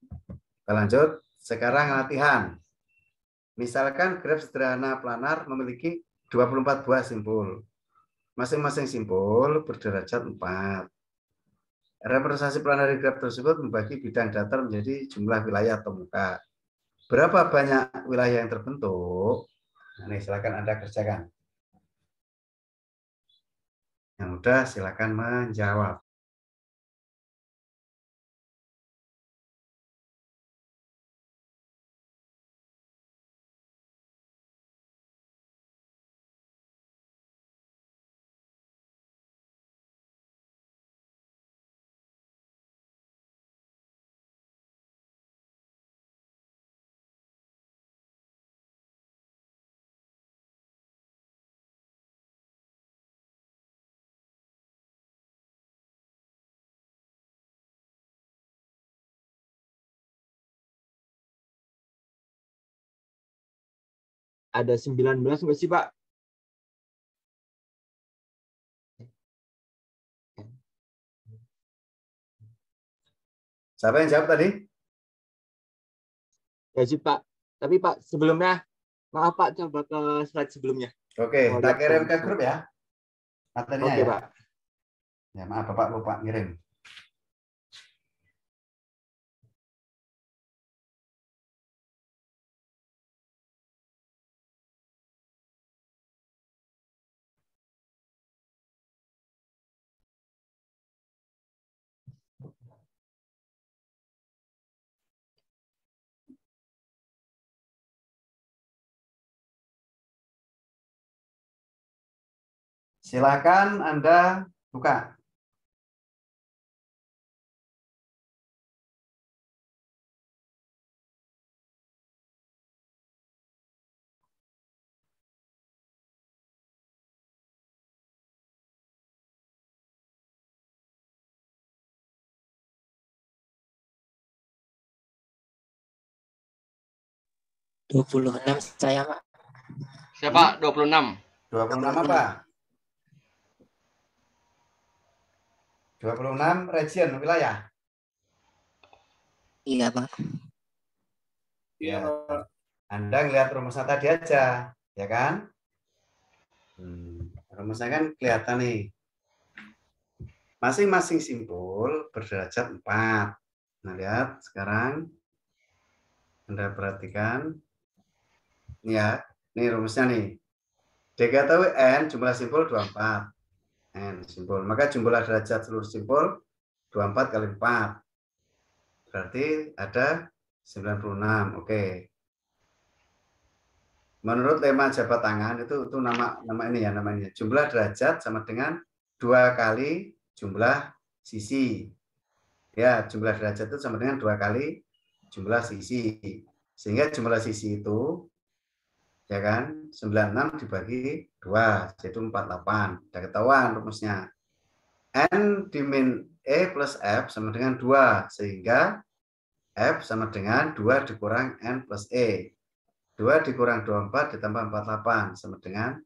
kita lanjut. Sekarang latihan. Misalkan graf sederhana planar memiliki 24 buah simpul, Masing-masing simpul berderajat 4. Representasi planar graf tersebut membagi bidang datar menjadi jumlah wilayah atau muka. Berapa banyak wilayah yang terbentuk? Nah, ini silakan Anda kerjakan. Yang mudah, silakan menjawab. ada 19 nggak sih Pak? Siapa yang jawab tadi? sih Pak. Tapi Pak sebelumnya, maaf Pak coba ke slide sebelumnya. Oke, kita kirim ke grup ya. Materinya Oke, ya. Pak. Ya maaf Bapak lupa ngirim. Silakan Anda buka. Dua puluh enam saya, Pak. Siapa? Dua puluh enam. Dua puluh enam apa? 26 region wilayah. Iya, Pak. Iya. Anda ngelihat rumusnya tadi aja, ya kan? Hmm. Rumusnya kan kelihatan nih. Masing-masing simpul berderajat 4. Nah, lihat sekarang. Anda perhatikan. Ini ya, ini rumusnya nih. DKTWN jumlah simpul 24. N simpul. Maka jumlah derajat seluruh simpul 24 kali 4. Berarti ada 96. Oke. Menurut lema jabat tangan itu itu nama nama ini ya namanya. Jumlah derajat sama dengan dua kali jumlah sisi. Ya, jumlah derajat itu sama dengan dua kali jumlah sisi. Sehingga jumlah sisi itu ya kan 96 dibagi 2 jadi 48 sudah ketahuan rumusnya N dimin E plus F sama dengan 2 sehingga F sama dengan 2 dikurang N plus E 2 dikurang 24 ditambah 48 sama dengan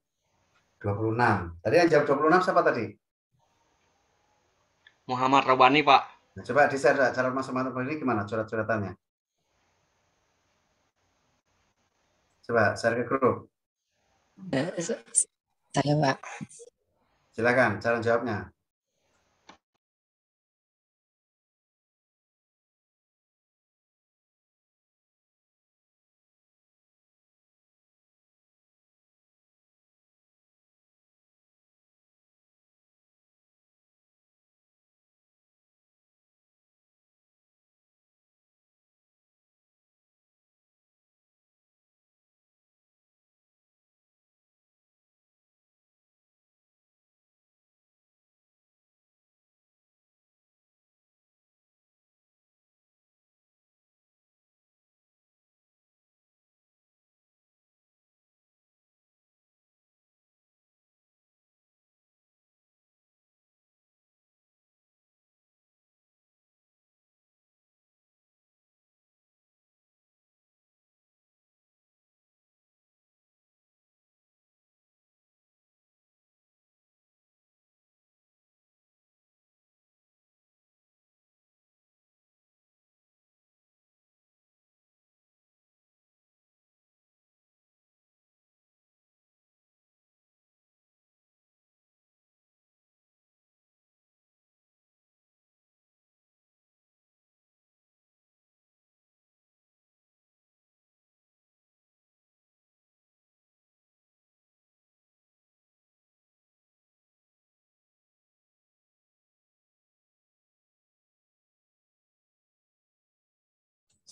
26 tadi yang jawab 26 siapa tadi? Muhammad Rabani Pak nah, coba di cara cara masuk matematika ini gimana curhat-curhatannya Coba share ke grup. Eh, saya, Pak. Silakan, cara jawabnya.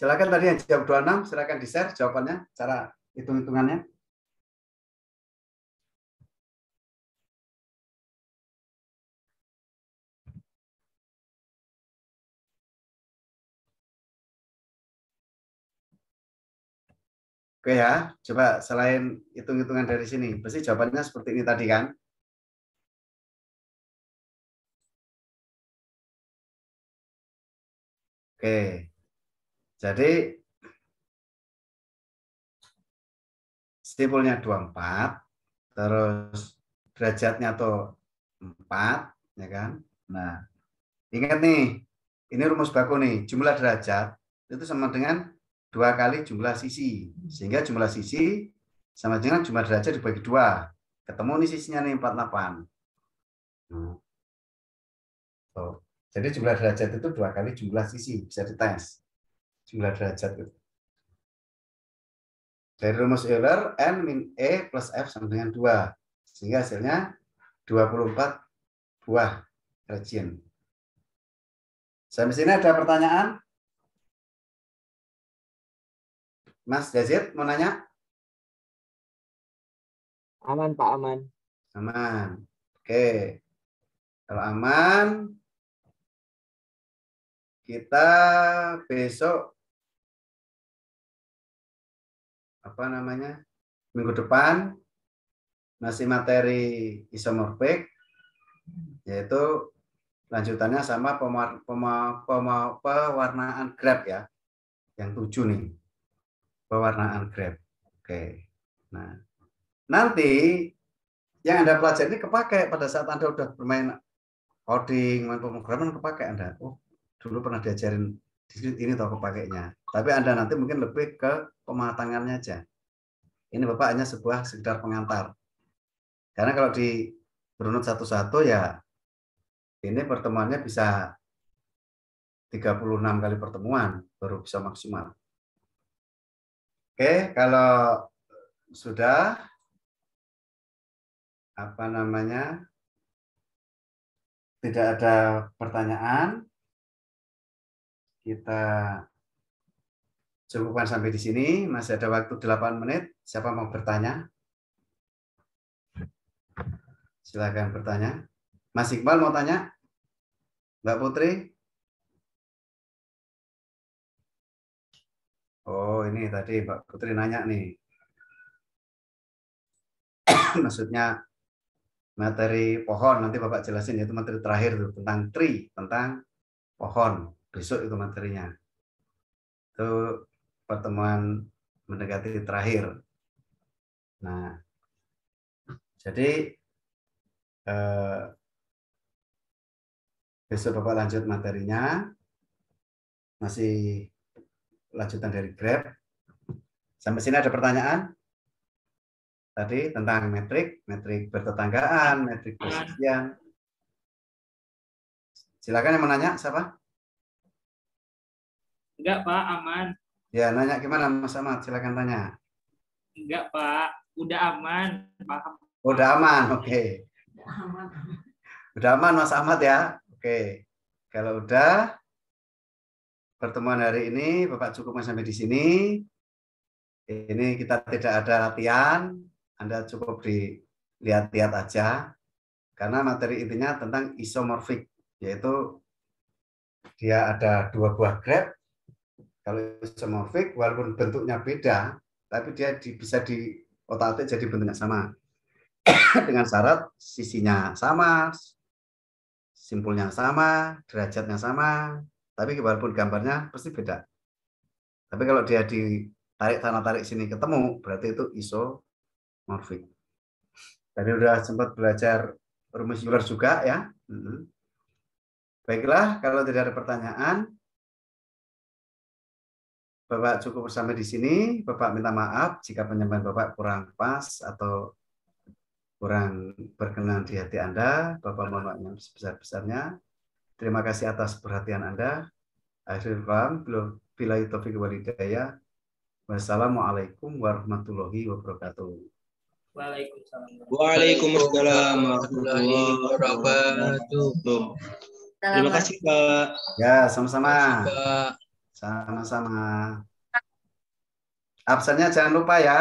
Silakan tadi yang jawab 26, silakan di-share jawabannya, cara hitung-hitungannya. Oke ya, coba selain hitung-hitungan dari sini, pasti jawabannya seperti ini tadi kan? Oke, jadi simpulnya 24, terus derajatnya tuh 4, ya kan? Nah, ingat nih, ini rumus baku nih, jumlah derajat itu sama dengan dua kali jumlah sisi. Sehingga jumlah sisi sama dengan jumlah derajat dibagi dua. Ketemu nih sisinya nih 48. Nah, tuh. Jadi jumlah derajat itu dua kali jumlah sisi, bisa dites. 9 derajat itu Dari rumus Euler, N min E plus F sama dengan 2. Sehingga hasilnya 24 buah rejim. Sampai sini ada pertanyaan? Mas Jazid mau nanya? Aman Pak, aman. Aman. Oke. Kalau aman, kita besok apa namanya minggu depan masih materi isomorfik yaitu lanjutannya sama pemar, pema, pema, pewarnaan grab ya yang tujuh nih pewarnaan grab oke nah nanti yang anda pelajari ini kepake pada saat anda udah bermain coding main pemrograman kepakai anda oh dulu pernah diajarin ini tahu kepakainya tapi Anda nanti mungkin lebih ke pematangannya aja. Ini Bapak hanya sebuah sekedar pengantar. Karena kalau di berunut satu-satu ya ini pertemuannya bisa 36 kali pertemuan baru bisa maksimal. Oke, kalau sudah apa namanya? Tidak ada pertanyaan, kita Cukupan sampai di sini, masih ada waktu 8 menit. Siapa mau bertanya? Silakan bertanya. Mas Iqbal mau tanya? Mbak Putri? Oh, ini tadi Mbak Putri nanya nih. <coughs> Maksudnya materi pohon nanti Bapak jelasin itu materi terakhir tuh, tentang tree, tentang pohon. Besok itu materinya. Itu pertemuan mendekati terakhir. Nah, jadi eh, besok Bapak lanjut materinya, masih lanjutan dari Grab. Sampai sini ada pertanyaan? Tadi tentang metrik, metrik bertetanggaan, metrik persisian. Silakan yang menanya, siapa? Enggak, Pak, aman. Ya, nanya gimana Mas Ahmad? Silakan tanya. Enggak, Pak. Udah aman, paham. Udah aman, oke. Okay. Udah aman. Udah aman Mas Ahmad ya. Oke. Okay. Kalau udah pertemuan hari ini Bapak cukup sampai di sini. Ini kita tidak ada latihan, Anda cukup dilihat-lihat aja. Karena materi intinya tentang isomorfik, yaitu dia ada dua buah grab kalau isomorfik, walaupun bentuknya beda, tapi dia di, bisa di otak atik jadi bentuknya sama. <coughs> Dengan syarat sisinya sama, simpulnya sama, derajatnya sama, tapi walaupun gambarnya pasti beda. Tapi kalau dia ditarik tanah tarik sini ketemu, berarti itu isomorfik. Tadi udah sempat belajar rumus Euler juga ya. Mm-hmm. Baiklah, kalau tidak ada pertanyaan, Bapak cukup sampai di sini. Bapak minta maaf jika penyampaian Bapak kurang pas atau kurang berkenan di hati Anda. Bapak mohon maaf sebesar-besarnya. Terima kasih atas perhatian Anda. Assalamualaikum, kalam, bila taufiq Wassalamualaikum warahmatullahi wabarakatuh. Waalaikumsalam. Waalaikumsalam warahmatullahi wabarakatuh. Terima kasih, Pak. Ya, sama-sama. Terima kasih, Pak. Sama-sama. Absennya jangan lupa ya.